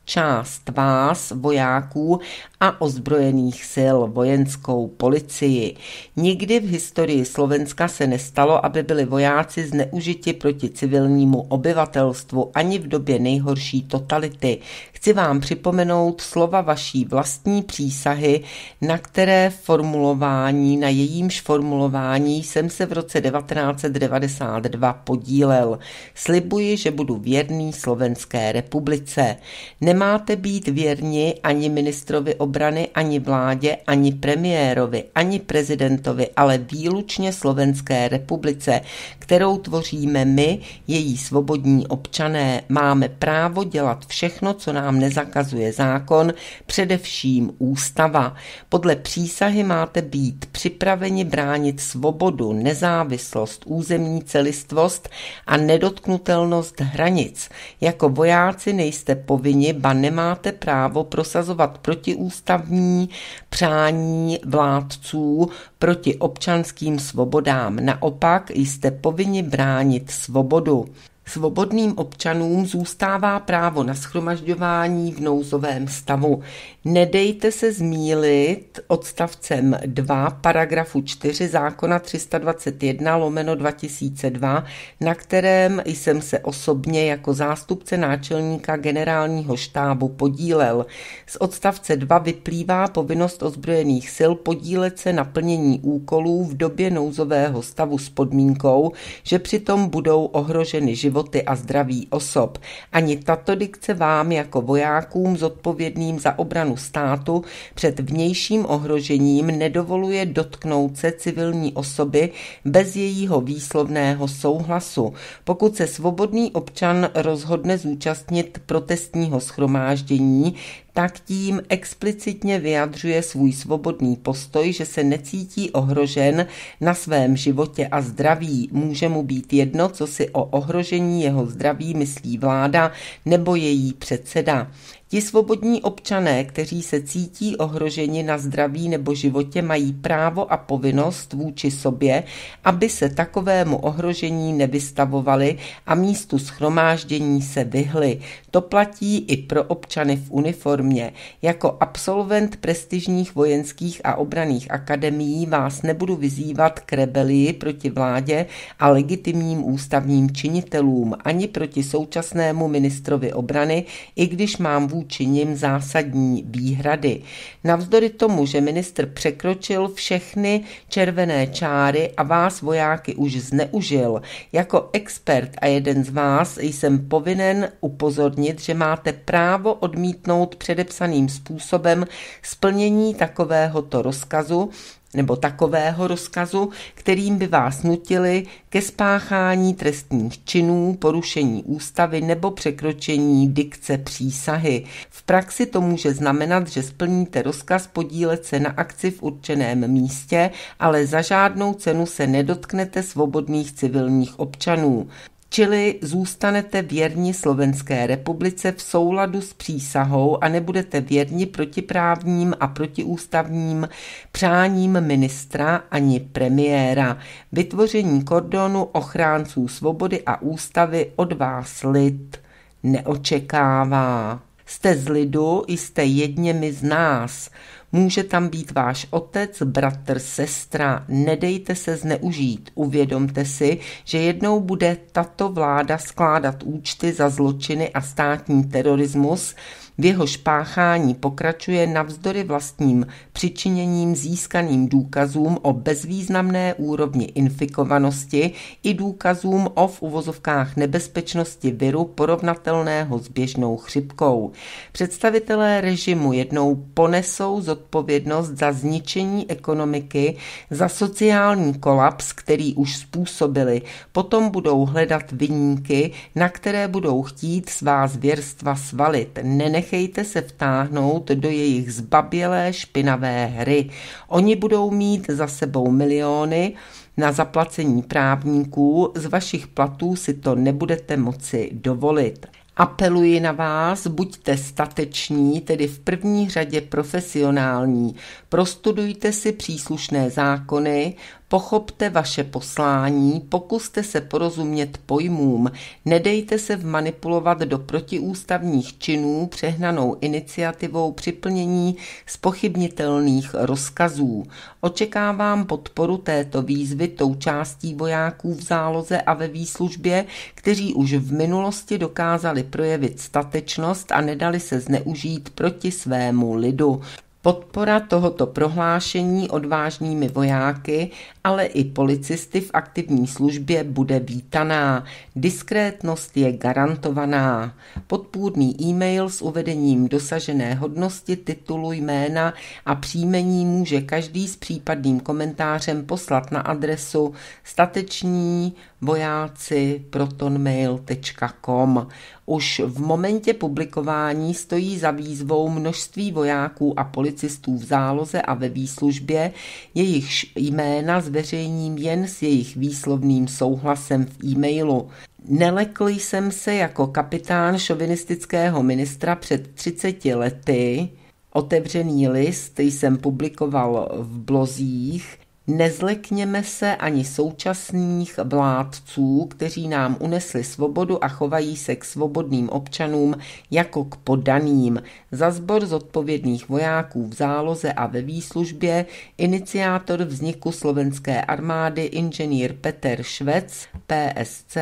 část vás, vojáků, a ozbrojených sil, vojenskou policii. Nikdy v historii Slovenska se nestalo, aby byli vojáci zneužiti proti civilnímu obyvatelstvu ani v době nejhorší totality. Chci vám připomenout slova vaší vlastní přísahy, na které formulování, na jejímž formulování jsem se v roce 1992 podílel. Slibuji, že budu věrný Slovenské republice. Nemáte být věrni ani ministrovi obyvatelstvu obrany ani vládě, ani premiérovi, ani prezidentovi, ale výlučně Slovenské republice, kterou tvoříme my, její svobodní občané, máme právo dělat všechno, co nám nezakazuje zákon, především ústava. Podle přísahy máte být připraveni bránit svobodu, nezávislost, územní celistvost a nedotknutelnost hranic. Jako vojáci nejste povinni, ba nemáte právo prosazovat protiústavní ústavní přání vládců proti občanským svobodám. Naopak jste povinni bránit svobodu. Svobodným občanům zůstává právo na schromažďování v nouzovém stavu. Nedejte se zmílit odstavcem 2 paragrafu 4 zákona 321 lomeno 2002, na kterém jsem se osobně jako zástupce náčelníka generálního štábu podílel. Z odstavce 2 vyplývá povinnost ozbrojených sil podílet se na plnění úkolů v době nouzového stavu s podmínkou, že přitom budou ohroženy životy životy a zdraví osob. Ani tato dikce vám jako vojákům zodpovědným za obranu státu před vnějším ohrožením nedovoluje dotknout se civilní osoby bez jejího výslovného souhlasu, pokud se svobodný občan rozhodne zúčastnit protestního schromáždění, tak tím explicitně vyjadřuje svůj svobodný postoj, že se necítí ohrožen na svém životě a zdraví. Může mu být jedno, co si o ohrožení jeho zdraví myslí vláda nebo její předseda. Ti svobodní občané, kteří se cítí ohroženi na zdraví nebo životě, mají právo a povinnost vůči sobě, aby se takovému ohrožení nevystavovali a místu schromáždění se vyhli. To platí i pro občany v uniformě. Jako absolvent prestižních vojenských a obraných akademií vás nebudu vyzývat k rebelii proti vládě a legitimním ústavním činitelům, ani proti současnému ministrovi obrany, i když mám vůbec vůči nim zásadní výhrady. Navzdory tomu, že ministr překročil všechny červené čáry a vás vojáky už zneužil, jako expert a jeden z vás jsem povinen upozornit, že máte právo odmítnout předepsaným způsobem splnění takovéhoto rozkazu, nebo takového rozkazu, kterým by vás nutili ke spáchání trestních činů, porušení ústavy nebo překročení dikce přísahy. V praxi to může znamenat, že splníte rozkaz podílet se na akci v určeném místě, ale za žádnou cenu se nedotknete svobodných civilních občanů čili zůstanete věrni Slovenské republice v souladu s přísahou a nebudete věrni protiprávním a protiústavním přáním ministra ani premiéra. Vytvoření kordonu ochránců svobody a ústavy od vás lid neočekává. Jste z lidu, jste jedněmi z nás. Může tam být váš otec, bratr, sestra. Nedejte se zneužít. Uvědomte si, že jednou bude tato vláda skládat účty za zločiny a státní terorismus, v jeho špáchání pokračuje navzdory vlastním přičiněním získaným důkazům o bezvýznamné úrovni infikovanosti i důkazům o v uvozovkách nebezpečnosti viru porovnatelného s běžnou chřipkou. Představitelé režimu jednou ponesou zodpovědnost za zničení ekonomiky, za sociální kolaps, který už způsobili. Potom budou hledat vyníky, na které budou chtít svá zvěrstva svalit. Nenech nenechejte se vtáhnout do jejich zbabělé špinavé hry. Oni budou mít za sebou miliony, na zaplacení právníků z vašich platů si to nebudete moci dovolit. Apeluji na vás, buďte stateční, tedy v první řadě profesionální. Prostudujte si příslušné zákony, Pochopte vaše poslání, pokuste se porozumět pojmům, nedejte se vmanipulovat do protiústavních činů přehnanou iniciativou připlnění plnění spochybnitelných rozkazů. Očekávám podporu této výzvy tou částí vojáků v záloze a ve výslužbě, kteří už v minulosti dokázali projevit statečnost a nedali se zneužít proti svému lidu. Podpora tohoto prohlášení odvážnými vojáky, ale i policisty v aktivní službě bude vítaná. Diskrétnost je garantovaná. Podpůrný e-mail s uvedením dosažené hodnosti, titulu, jména a příjmení může každý s případným komentářem poslat na adresu stateční vojáci protonmail.com. Už v momentě publikování stojí za výzvou množství vojáků a policistů policistů v záloze a ve výslužbě, jejichž jména zveřejním jen s jejich výslovným souhlasem v e-mailu. Nelekl jsem se jako kapitán šovinistického ministra před 30 lety, Otevřený list jsem publikoval v blozích Nezlekněme se ani současných vládců, kteří nám unesli svobodu a chovají se k svobodným občanům jako k podaným. Za zbor zodpovědných vojáků v záloze a ve výslužbě iniciátor vzniku slovenské armády inženýr Peter Švec, PSC,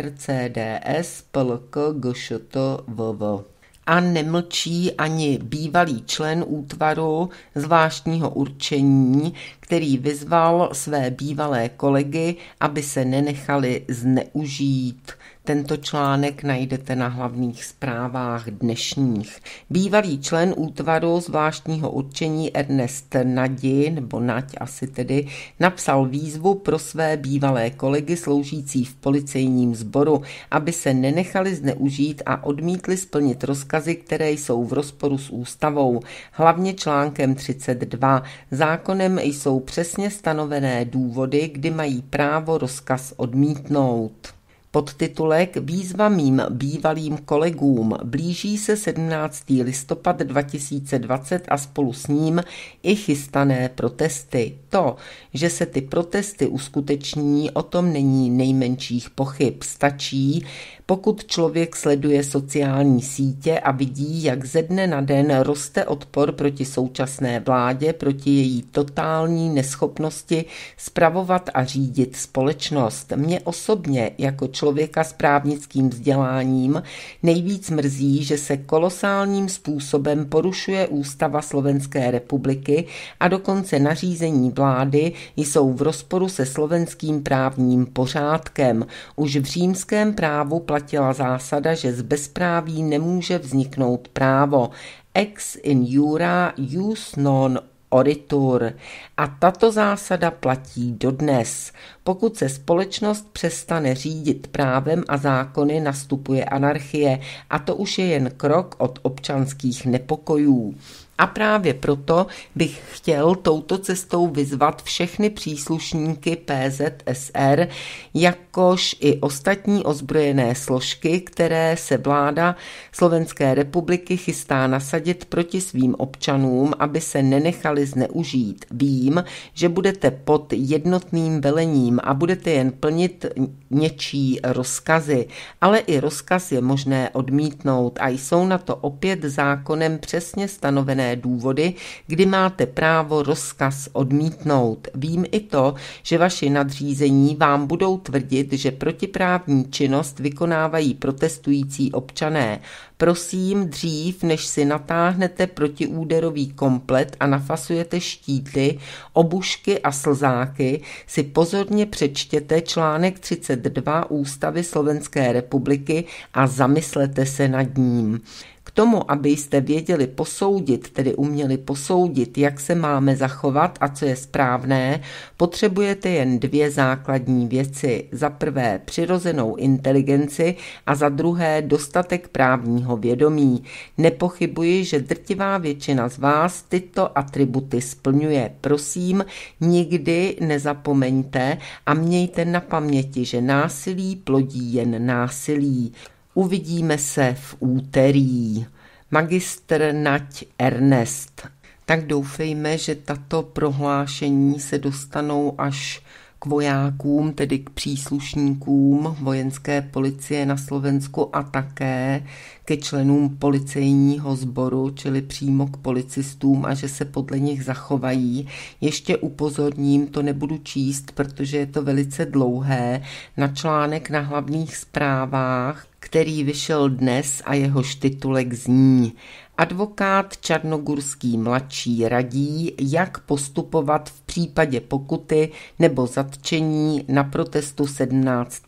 RCDS, PLK, GŠT, VV a nemlčí ani bývalý člen útvaru zvláštního určení, který vyzval své bývalé kolegy, aby se nenechali zneužít. Tento článek najdete na hlavních zprávách dnešních. Bývalý člen útvaru zvláštního určení Ernest Nadi, nebo Nať asi tedy, napsal výzvu pro své bývalé kolegy sloužící v policejním sboru, aby se nenechali zneužít a odmítli splnit rozkazy, které jsou v rozporu s ústavou, hlavně článkem 32. Zákonem jsou přesně stanovené důvody, kdy mají právo rozkaz odmítnout. Podtitulek Výzva mým bývalým kolegům blíží se 17. listopad 2020 a spolu s ním i chystané protesty. To, že se ty protesty uskuteční, o tom není nejmenších pochyb. Stačí pokud člověk sleduje sociální sítě a vidí, jak ze dne na den roste odpor proti současné vládě, proti její totální neschopnosti spravovat a řídit společnost, mě osobně jako člověka s právnickým vzděláním nejvíc mrzí, že se kolosálním způsobem porušuje ústava Slovenské republiky a dokonce nařízení vlády jsou v rozporu se slovenským právním pořádkem. Už v římském právu platí platila zásada, že z bezpráví nemůže vzniknout právo. Ex in jura jus non oritur. A tato zásada platí dodnes. Pokud se společnost přestane řídit právem a zákony, nastupuje anarchie a to už je jen krok od občanských nepokojů. A právě proto bych chtěl touto cestou vyzvat všechny příslušníky PZSR, jakož i ostatní ozbrojené složky, které se vláda Slovenské republiky chystá nasadit proti svým občanům, aby se nenechali zneužít. Vím, že budete pod jednotným velením a budete jen plnit něčí rozkazy, ale i rozkaz je možné odmítnout a jsou na to opět zákonem přesně stanovené důvody, kdy máte právo rozkaz odmítnout. Vím i to, že vaši nadřízení vám budou tvrdit, že protiprávní činnost vykonávají protestující občané. Prosím, dřív, než si natáhnete protiúderový komplet a nafasujete štíty, obušky a slzáky, si pozorně přečtěte článek 32 Ústavy Slovenské republiky a zamyslete se nad ním tomu, abyste věděli posoudit, tedy uměli posoudit, jak se máme zachovat a co je správné, potřebujete jen dvě základní věci. Za prvé přirozenou inteligenci a za druhé dostatek právního vědomí. Nepochybuji, že drtivá většina z vás tyto atributy splňuje. Prosím, nikdy nezapomeňte a mějte na paměti, že násilí plodí jen násilí. Uvidíme se v úterý. Magistr Nať Ernest. Tak doufejme, že tato prohlášení se dostanou až k vojákům, tedy k příslušníkům vojenské policie na Slovensku a také ke členům policejního sboru, čili přímo k policistům a že se podle nich zachovají. Ještě upozorním, to nebudu číst, protože je to velice dlouhé, na článek na hlavních zprávách který vyšel dnes a jehož titulek zní Advokát Černogurský mladší radí, jak postupovat v případě pokuty nebo zatčení na protestu 17.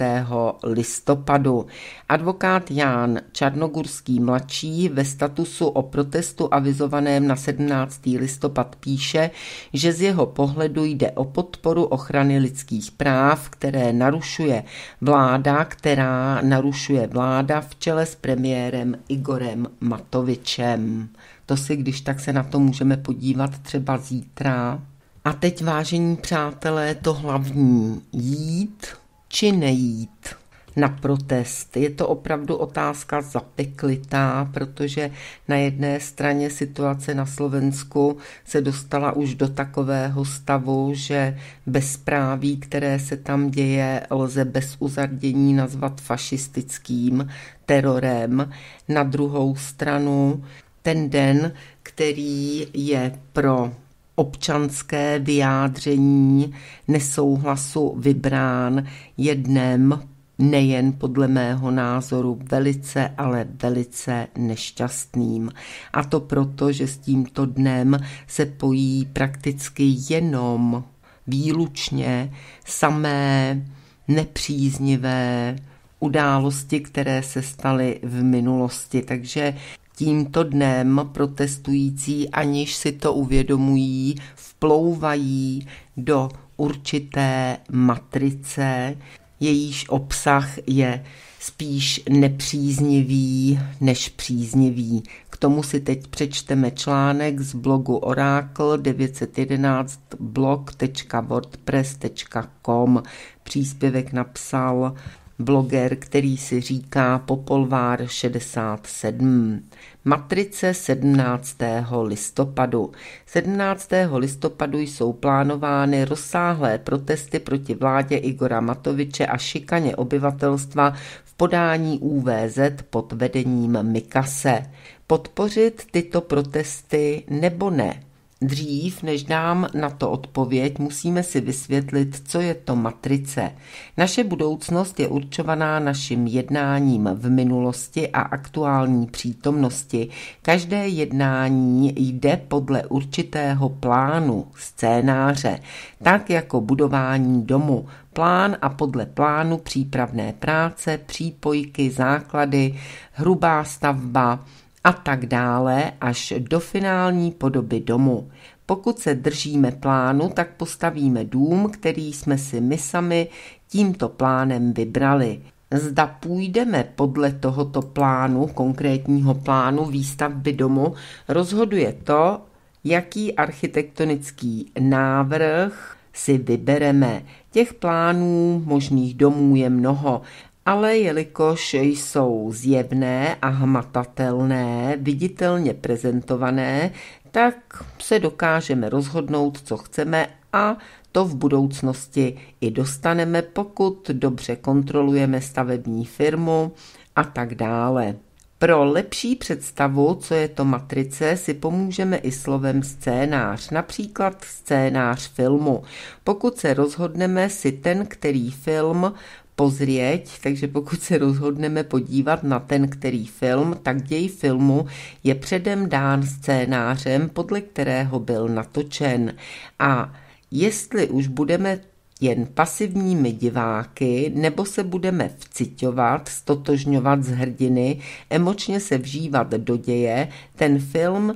listopadu. Advokát Ján Čarnogurský mladší ve statusu o protestu avizovaném na 17. listopad píše, že z jeho pohledu jde o podporu ochrany lidských práv, které narušuje vláda, která narušuje vláda v čele s premiérem Igorem Matovičem. To si když tak se na to můžeme podívat třeba zítra. A teď, vážení přátelé, to hlavní jít či nejít na protest. Je to opravdu otázka zapeklitá, protože na jedné straně situace na Slovensku se dostala už do takového stavu, že bezpráví, které se tam děje, lze bez uzardění nazvat fašistickým terorem. Na druhou stranu ten den, který je pro občanské vyjádření nesouhlasu vybrán jednem nejen podle mého názoru velice, ale velice nešťastným. A to proto, že s tímto dnem se pojí prakticky jenom výlučně samé nepříznivé události, které se staly v minulosti. Takže Tímto dnem protestující, aniž si to uvědomují, vplouvají do určité matrice, jejíž obsah je spíš nepříznivý než příznivý. K tomu si teď přečteme článek z blogu Oracle 911 blog.wordpress.com. Příspěvek napsal bloger, který si říká Popolvár 67. Matrice 17. listopadu. 17. listopadu jsou plánovány rozsáhlé protesty proti vládě Igora Matoviče a šikaně obyvatelstva v podání UVZ pod vedením Mikase. Podpořit tyto protesty nebo ne? Dřív, než dám na to odpověď, musíme si vysvětlit, co je to matrice. Naše budoucnost je určovaná naším jednáním v minulosti a aktuální přítomnosti. Každé jednání jde podle určitého plánu, scénáře, tak jako budování domu, plán a podle plánu přípravné práce, přípojky, základy, hrubá stavba, a tak dále až do finální podoby domu. Pokud se držíme plánu, tak postavíme dům, který jsme si my sami tímto plánem vybrali. Zda půjdeme podle tohoto plánu, konkrétního plánu výstavby domu, rozhoduje to, jaký architektonický návrh si vybereme. Těch plánů možných domů je mnoho ale jelikož jsou zjevné a hmatatelné, viditelně prezentované, tak se dokážeme rozhodnout, co chceme a to v budoucnosti i dostaneme, pokud dobře kontrolujeme stavební firmu a tak dále. Pro lepší představu, co je to matrice, si pomůžeme i slovem scénář, například scénář filmu. Pokud se rozhodneme si ten, který film pozrieť, takže pokud se rozhodneme podívat na ten který film, tak děj filmu je předem dán scénářem, podle kterého byl natočen. A jestli už budeme jen pasivními diváky, nebo se budeme vciťovat, stotožňovat z hrdiny, emočně se vžívat do děje, ten film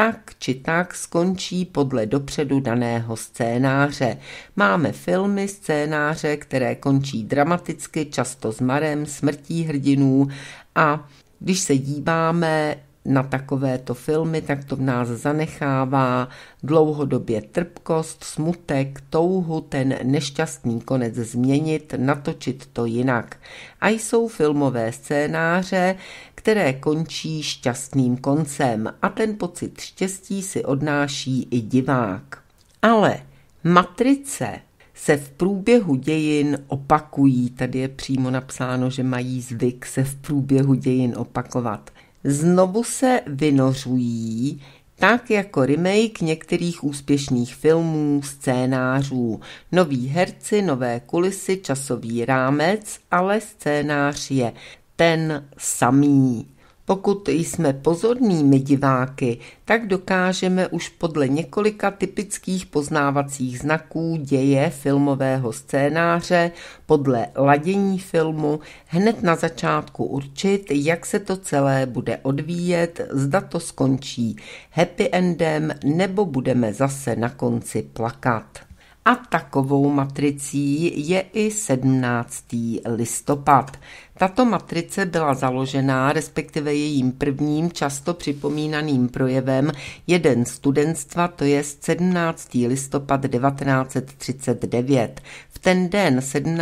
tak či tak skončí podle dopředu daného scénáře. Máme filmy, scénáře, které končí dramaticky, často s marem, smrtí hrdinů a když se díváme na takovéto filmy, tak to v nás zanechává dlouhodobě trpkost, smutek, touhu ten nešťastný konec změnit, natočit to jinak. A jsou filmové scénáře, které končí šťastným koncem a ten pocit štěstí si odnáší i divák. Ale matrice se v průběhu dějin opakují. Tady je přímo napsáno, že mají zvyk se v průběhu dějin opakovat. Znovu se vynořují, tak jako remake některých úspěšných filmů, scénářů. Noví herci, nové kulisy, časový rámec, ale scénář je ten samý. Pokud jsme pozornými diváky, tak dokážeme už podle několika typických poznávacích znaků děje filmového scénáře, podle ladění filmu, hned na začátku určit, jak se to celé bude odvíjet, zda to skončí happy endem nebo budeme zase na konci plakat. A takovou matricí je i 17. listopad. Tato matrice byla založená, respektive jejím prvním často připomínaným projevem, jeden studentstva, to je 17. listopad 1939 ten den 17.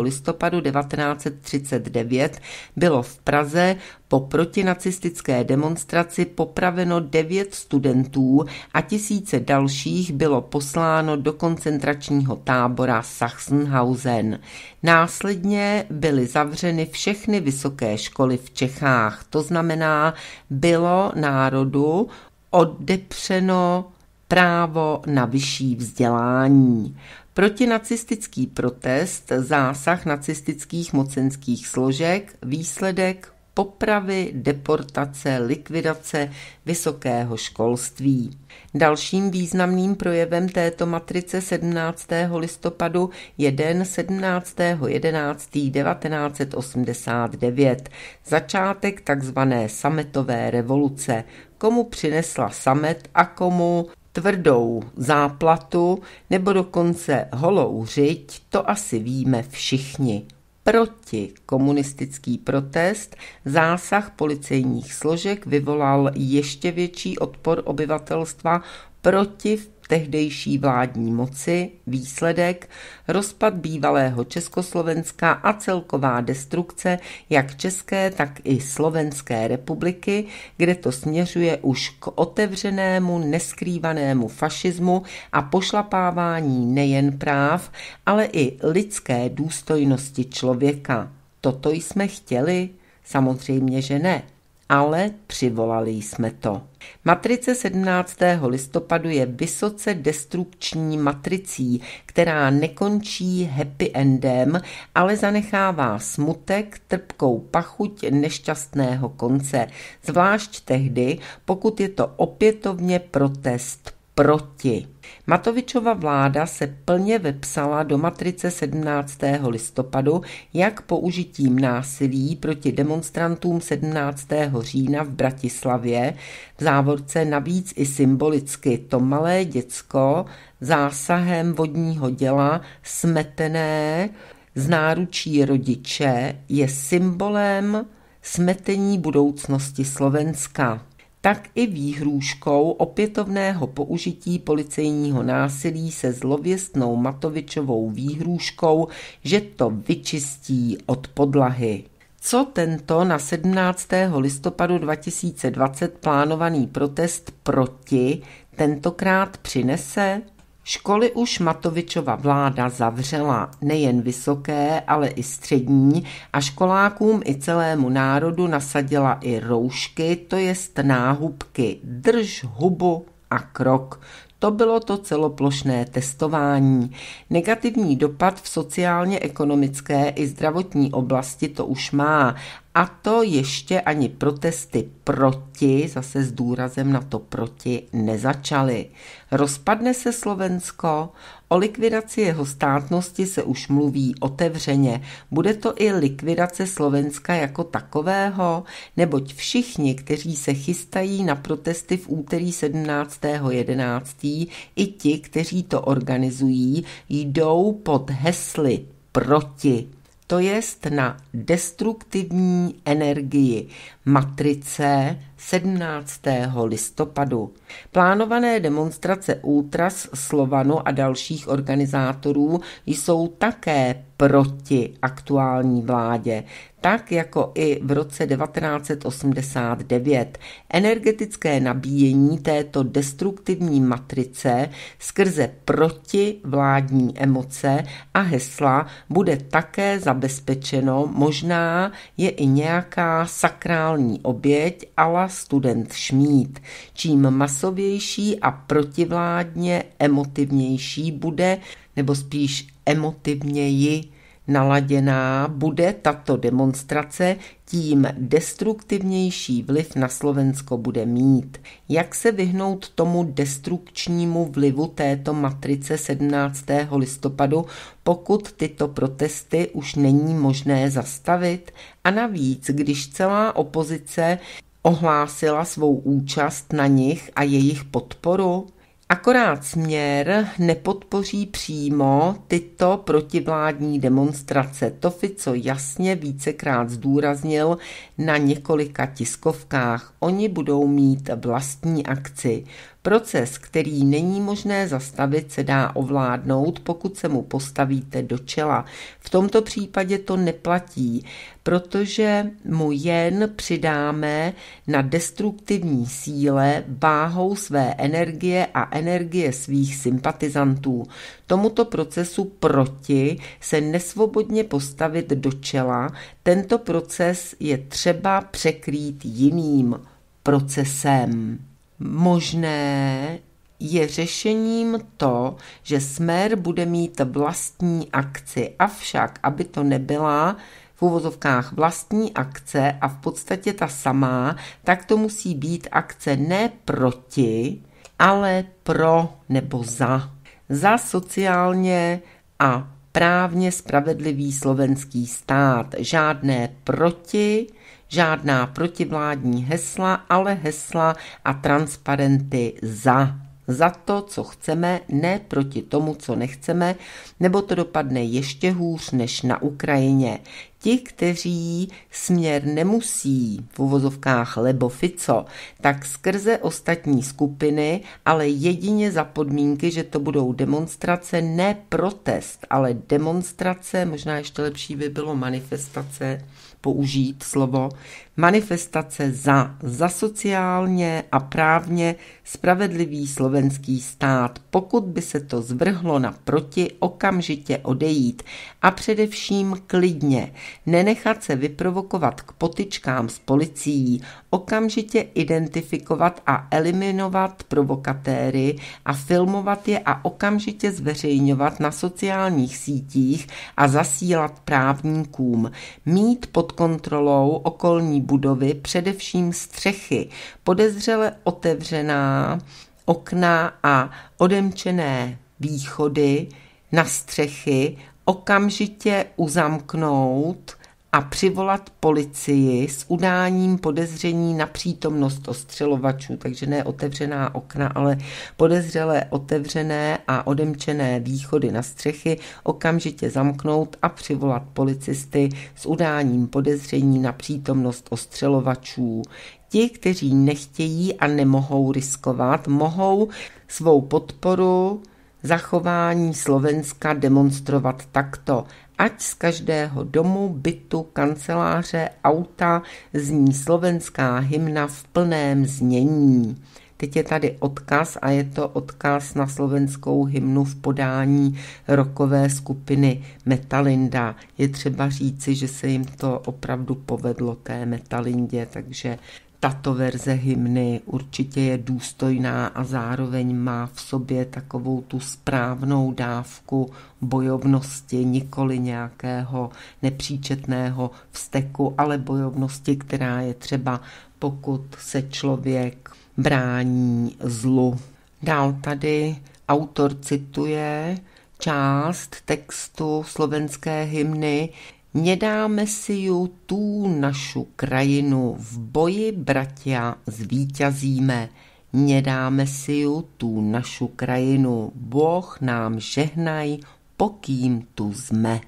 listopadu 1939 bylo v Praze po protinacistické demonstraci popraveno devět studentů a tisíce dalších bylo posláno do koncentračního tábora Sachsenhausen. Následně byly zavřeny všechny vysoké školy v Čechách, to znamená, bylo národu odepřeno právo na vyšší vzdělání. Protinacistický protest, zásah nacistických mocenských složek, výsledek popravy, deportace, likvidace vysokého školství. Dalším významným projevem této matrice 17. listopadu je den 17. 11. 1989, začátek tzv. sametové revoluce, komu přinesla samet a komu tvrdou záplatu nebo dokonce holou řiť, to asi víme všichni. Proti komunistický protest zásah policejních složek vyvolal ještě větší odpor obyvatelstva proti tehdejší vládní moci, výsledek rozpad bývalého Československa a celková destrukce jak České, tak i Slovenské republiky, kde to směřuje už k otevřenému, neskrývanému fašismu a pošlapávání nejen práv, ale i lidské důstojnosti člověka. Toto jsme chtěli? Samozřejmě, že ne ale přivolali jsme to. Matrice 17. listopadu je vysoce destrukční matricí, která nekončí happy endem, ale zanechává smutek, trpkou pachuť nešťastného konce, zvlášť tehdy, pokud je to opětovně protest proti. Matovičova vláda se plně vepsala do matrice 17. listopadu, jak použitím násilí proti demonstrantům 17. října v Bratislavě, v závorce navíc i symbolicky to malé děcko zásahem vodního děla smetené z náručí rodiče je symbolem smetení budoucnosti Slovenska tak i výhrůžkou opětovného použití policejního násilí se zlověstnou Matovičovou výhrůžkou, že to vyčistí od podlahy. Co tento na 17. listopadu 2020 plánovaný protest proti tentokrát přinese? Školy už Matovičova vláda zavřela nejen vysoké, ale i střední a školákům i celému národu nasadila i roušky, to jest náhubky. Drž hubu a krok. To bylo to celoplošné testování. Negativní dopad v sociálně-ekonomické i zdravotní oblasti to už má a to ještě ani protesty proti, zase s důrazem na to proti, nezačaly. Rozpadne se Slovensko, o likvidaci jeho státnosti se už mluví otevřeně. Bude to i likvidace Slovenska jako takového, neboť všichni, kteří se chystají na protesty v úterý 17.11., i ti, kteří to organizují, jdou pod hesly proti to jest na destruktivní energii matrice 17. listopadu. Plánované demonstrace Ultras, Slovanu a dalších organizátorů jsou také proti aktuální vládě tak jako i v roce 1989. Energetické nabíjení této destruktivní matrice skrze protivládní emoce a hesla bude také zabezpečeno, možná je i nějaká sakrální oběť ala student Šmít. Čím masovější a protivládně emotivnější bude, nebo spíš emotivněji naladěná, bude tato demonstrace tím destruktivnější vliv na Slovensko bude mít. Jak se vyhnout tomu destrukčnímu vlivu této matrice 17. listopadu, pokud tyto protesty už není možné zastavit? A navíc, když celá opozice ohlásila svou účast na nich a jejich podporu? Akorát směr nepodpoří přímo tyto protivládní demonstrace. To Fico jasně vícekrát zdůraznil na několika tiskovkách. Oni budou mít vlastní akci. Proces, který není možné zastavit, se dá ovládnout, pokud se mu postavíte do čela. V tomto případě to neplatí, protože mu jen přidáme na destruktivní síle váhou své energie a energie svých sympatizantů. Tomuto procesu proti se nesvobodně postavit do čela. Tento proces je třeba překrýt jiným procesem možné je řešením to, že Smer bude mít vlastní akci, avšak aby to nebyla v uvozovkách vlastní akce a v podstatě ta samá, tak to musí být akce ne proti, ale pro nebo za. Za sociálně a právně spravedlivý slovenský stát. Žádné proti, Žádná protivládní hesla, ale hesla a transparenty za za to, co chceme, ne proti tomu, co nechceme, nebo to dopadne ještě hůř než na Ukrajině. Ti, kteří směr nemusí v uvozovkách lebo Fico, tak skrze ostatní skupiny, ale jedině za podmínky, že to budou demonstrace, ne protest, ale demonstrace, možná ještě lepší by bylo manifestace, použít slovo manifestace za, za sociálně a právně spravedlivý slovenský stát, pokud by se to zvrhlo naproti, okamžitě odejít a především klidně, nenechat se vyprovokovat k potičkám s policií, okamžitě identifikovat a eliminovat provokatéry a filmovat je a okamžitě zveřejňovat na sociálních sítích a zasílat právníkům, mít pod kontrolou okolní budovy, především střechy, podezřele otevřená okna a odemčené východy na střechy okamžitě uzamknout a přivolat policii s udáním podezření na přítomnost ostřelovačů, takže ne otevřená okna, ale podezřelé otevřené a odemčené východy na střechy okamžitě zamknout a přivolat policisty s udáním podezření na přítomnost ostřelovačů. Ti, kteří nechtějí a nemohou riskovat, mohou svou podporu zachování Slovenska demonstrovat takto. Ať z každého domu, bytu, kanceláře, auta zní slovenská hymna v plném znění. Teď je tady odkaz a je to odkaz na slovenskou hymnu v podání rokové skupiny Metalinda. Je třeba říci, že se jim to opravdu povedlo té Metalindě, takže tato verze hymny určitě je důstojná a zároveň má v sobě takovou tu správnou dávku bojovnosti, nikoli nějakého nepříčetného vzteku, ale bojovnosti, která je třeba, pokud se člověk brání zlu. Dál tady autor cituje část textu slovenské hymny, Nedáme si ju tu našu krajinu v boji, bratia, zvítězíme. Nedáme si ju tu našu krajinu, Boh nám žehnaj, pokým tu jsme.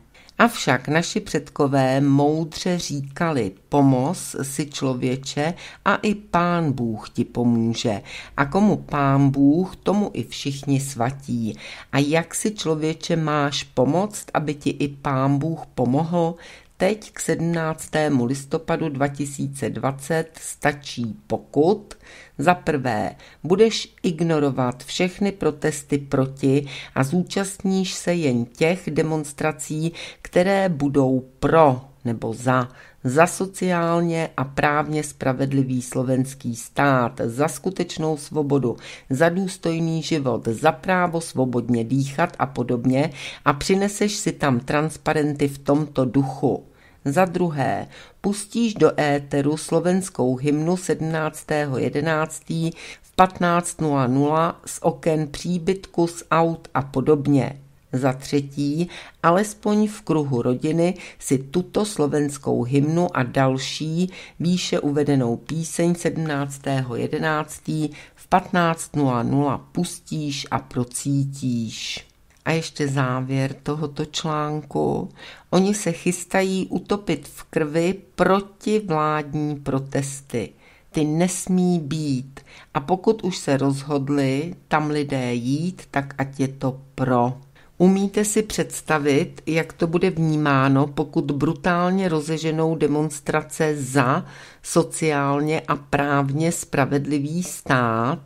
Avšak naši předkové moudře říkali, pomoz si člověče a i pán Bůh ti pomůže. A komu pán Bůh, tomu i všichni svatí. A jak si člověče máš pomoct, aby ti i pán Bůh pomohl? teď k 17. listopadu 2020 stačí pokud za prvé budeš ignorovat všechny protesty proti a zúčastníš se jen těch demonstrací, které budou pro nebo za za sociálně a právně spravedlivý slovenský stát, za skutečnou svobodu, za důstojný život, za právo svobodně dýchat a podobně a přineseš si tam transparenty v tomto duchu. Za druhé, pustíš do éteru slovenskou hymnu 17.11. v 15.00 z oken příbytku, z aut a podobně. Za třetí, alespoň v kruhu rodiny si tuto slovenskou hymnu a další výše uvedenou píseň 17.11. v 15.00 pustíš a procítíš. A ještě závěr tohoto článku. Oni se chystají utopit v krvi protivládní protesty. Ty nesmí být. A pokud už se rozhodli tam lidé jít, tak ať je to pro. Umíte si představit, jak to bude vnímáno, pokud brutálně rozeženou demonstrace za sociálně a právně spravedlivý stát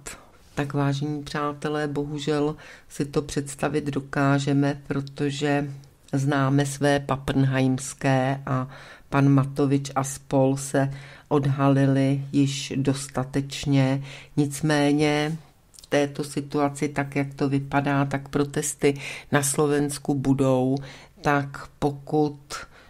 tak vážení přátelé, bohužel si to představit dokážeme, protože známe své papenheimské a pan Matovič a spol se odhalili již dostatečně. Nicméně této situaci, tak jak to vypadá, tak protesty na Slovensku budou, tak pokud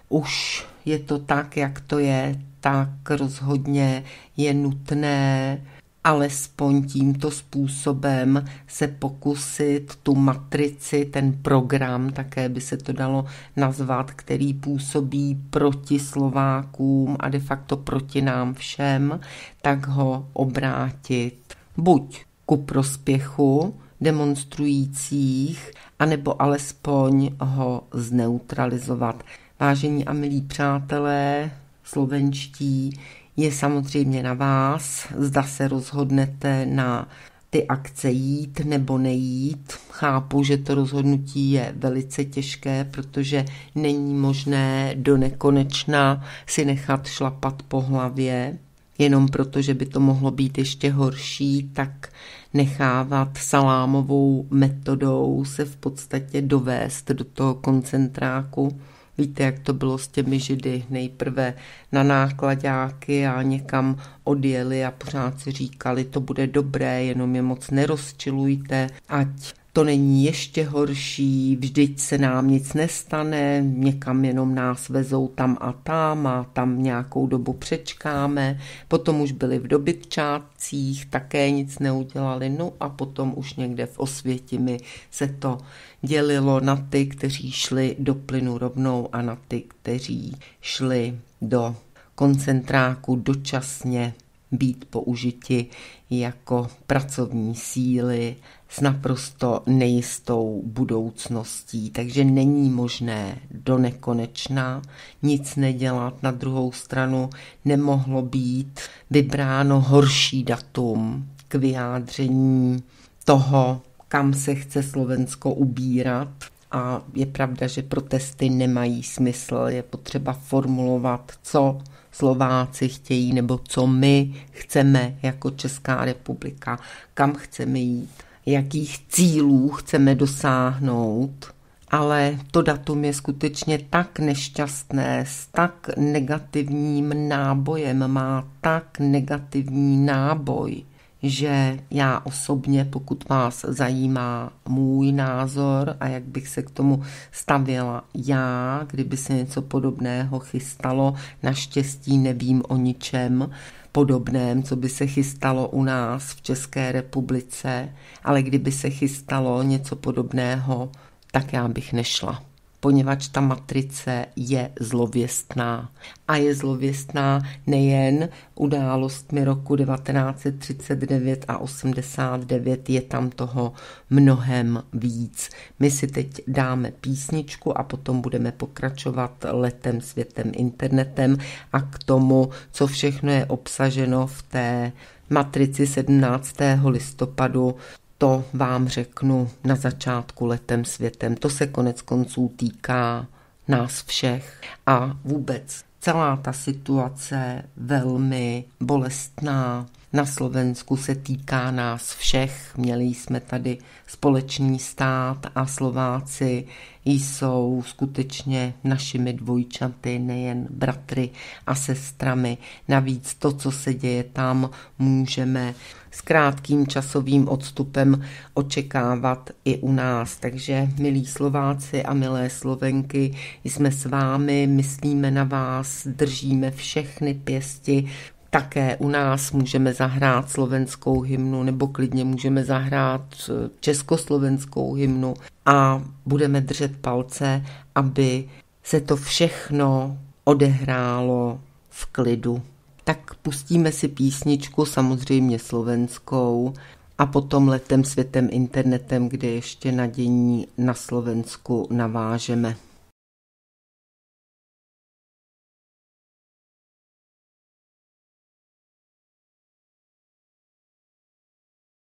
už je to tak, jak to je, tak rozhodně je nutné alespoň tímto způsobem se pokusit tu matrici, ten program, také by se to dalo nazvat, který působí proti Slovákům a de facto proti nám všem, tak ho obrátit buď ku prospěchu demonstrujících, anebo alespoň ho zneutralizovat. Vážení a milí přátelé, slovenští, je samozřejmě na vás, zda se rozhodnete na ty akce jít nebo nejít. Chápu, že to rozhodnutí je velice těžké, protože není možné do nekonečna si nechat šlapat po hlavě. Jenom proto, že by to mohlo být ještě horší, tak nechávat salámovou metodou se v podstatě dovést do toho koncentráku Víte, jak to bylo s těmi židy. Nejprve na nákladáky a někam odjeli a pořád si říkali, to bude dobré, jenom je moc nerozčilujte, ať to není ještě horší, vždyť se nám nic nestane, někam jenom nás vezou tam a tam a tam nějakou dobu přečkáme. Potom už byli v dobytčácích, také nic neudělali, no a potom už někde v Osvětimi se to dělilo na ty, kteří šli do plynu rovnou a na ty, kteří šli do koncentráku dočasně být použiti jako pracovní síly s naprosto nejistou budoucností, takže není možné do nekonečna nic nedělat. Na druhou stranu nemohlo být vybráno horší datum k vyjádření toho, kam se chce Slovensko ubírat. A je pravda, že protesty nemají smysl. Je potřeba formulovat, co Slováci chtějí nebo co my chceme jako Česká republika, kam chceme jít jakých cílů chceme dosáhnout, ale to datum je skutečně tak nešťastné, s tak negativním nábojem, má tak negativní náboj, že já osobně, pokud vás zajímá můj názor a jak bych se k tomu stavěla já, kdyby se něco podobného chystalo, naštěstí nevím o ničem, podobném, co by se chystalo u nás v České republice, ale kdyby se chystalo něco podobného, tak já bych nešla poněvadž ta matrice je zlověstná. A je zlověstná nejen událostmi roku 1939 a 89, je tam toho mnohem víc. My si teď dáme písničku a potom budeme pokračovat letem, světem, internetem a k tomu, co všechno je obsaženo v té matrici 17. listopadu to vám řeknu na začátku letem světem. To se konec konců týká nás všech a vůbec celá ta situace velmi bolestná na Slovensku se týká nás všech. Měli jsme tady společný stát a Slováci jsou skutečně našimi dvojčaty, nejen bratry a sestrami. Navíc to, co se děje tam, můžeme s krátkým časovým odstupem očekávat i u nás. Takže, milí Slováci a milé Slovenky, jsme s vámi, myslíme na vás, držíme všechny pěsti, také u nás můžeme zahrát slovenskou hymnu nebo klidně můžeme zahrát eh, československou hymnu a budeme držet palce, aby se to všechno odehrálo v klidu. Tak pustíme si písničku, samozřejmě slovenskou, a potom letem světem internetem, kde ještě nadění na Slovensku navážeme.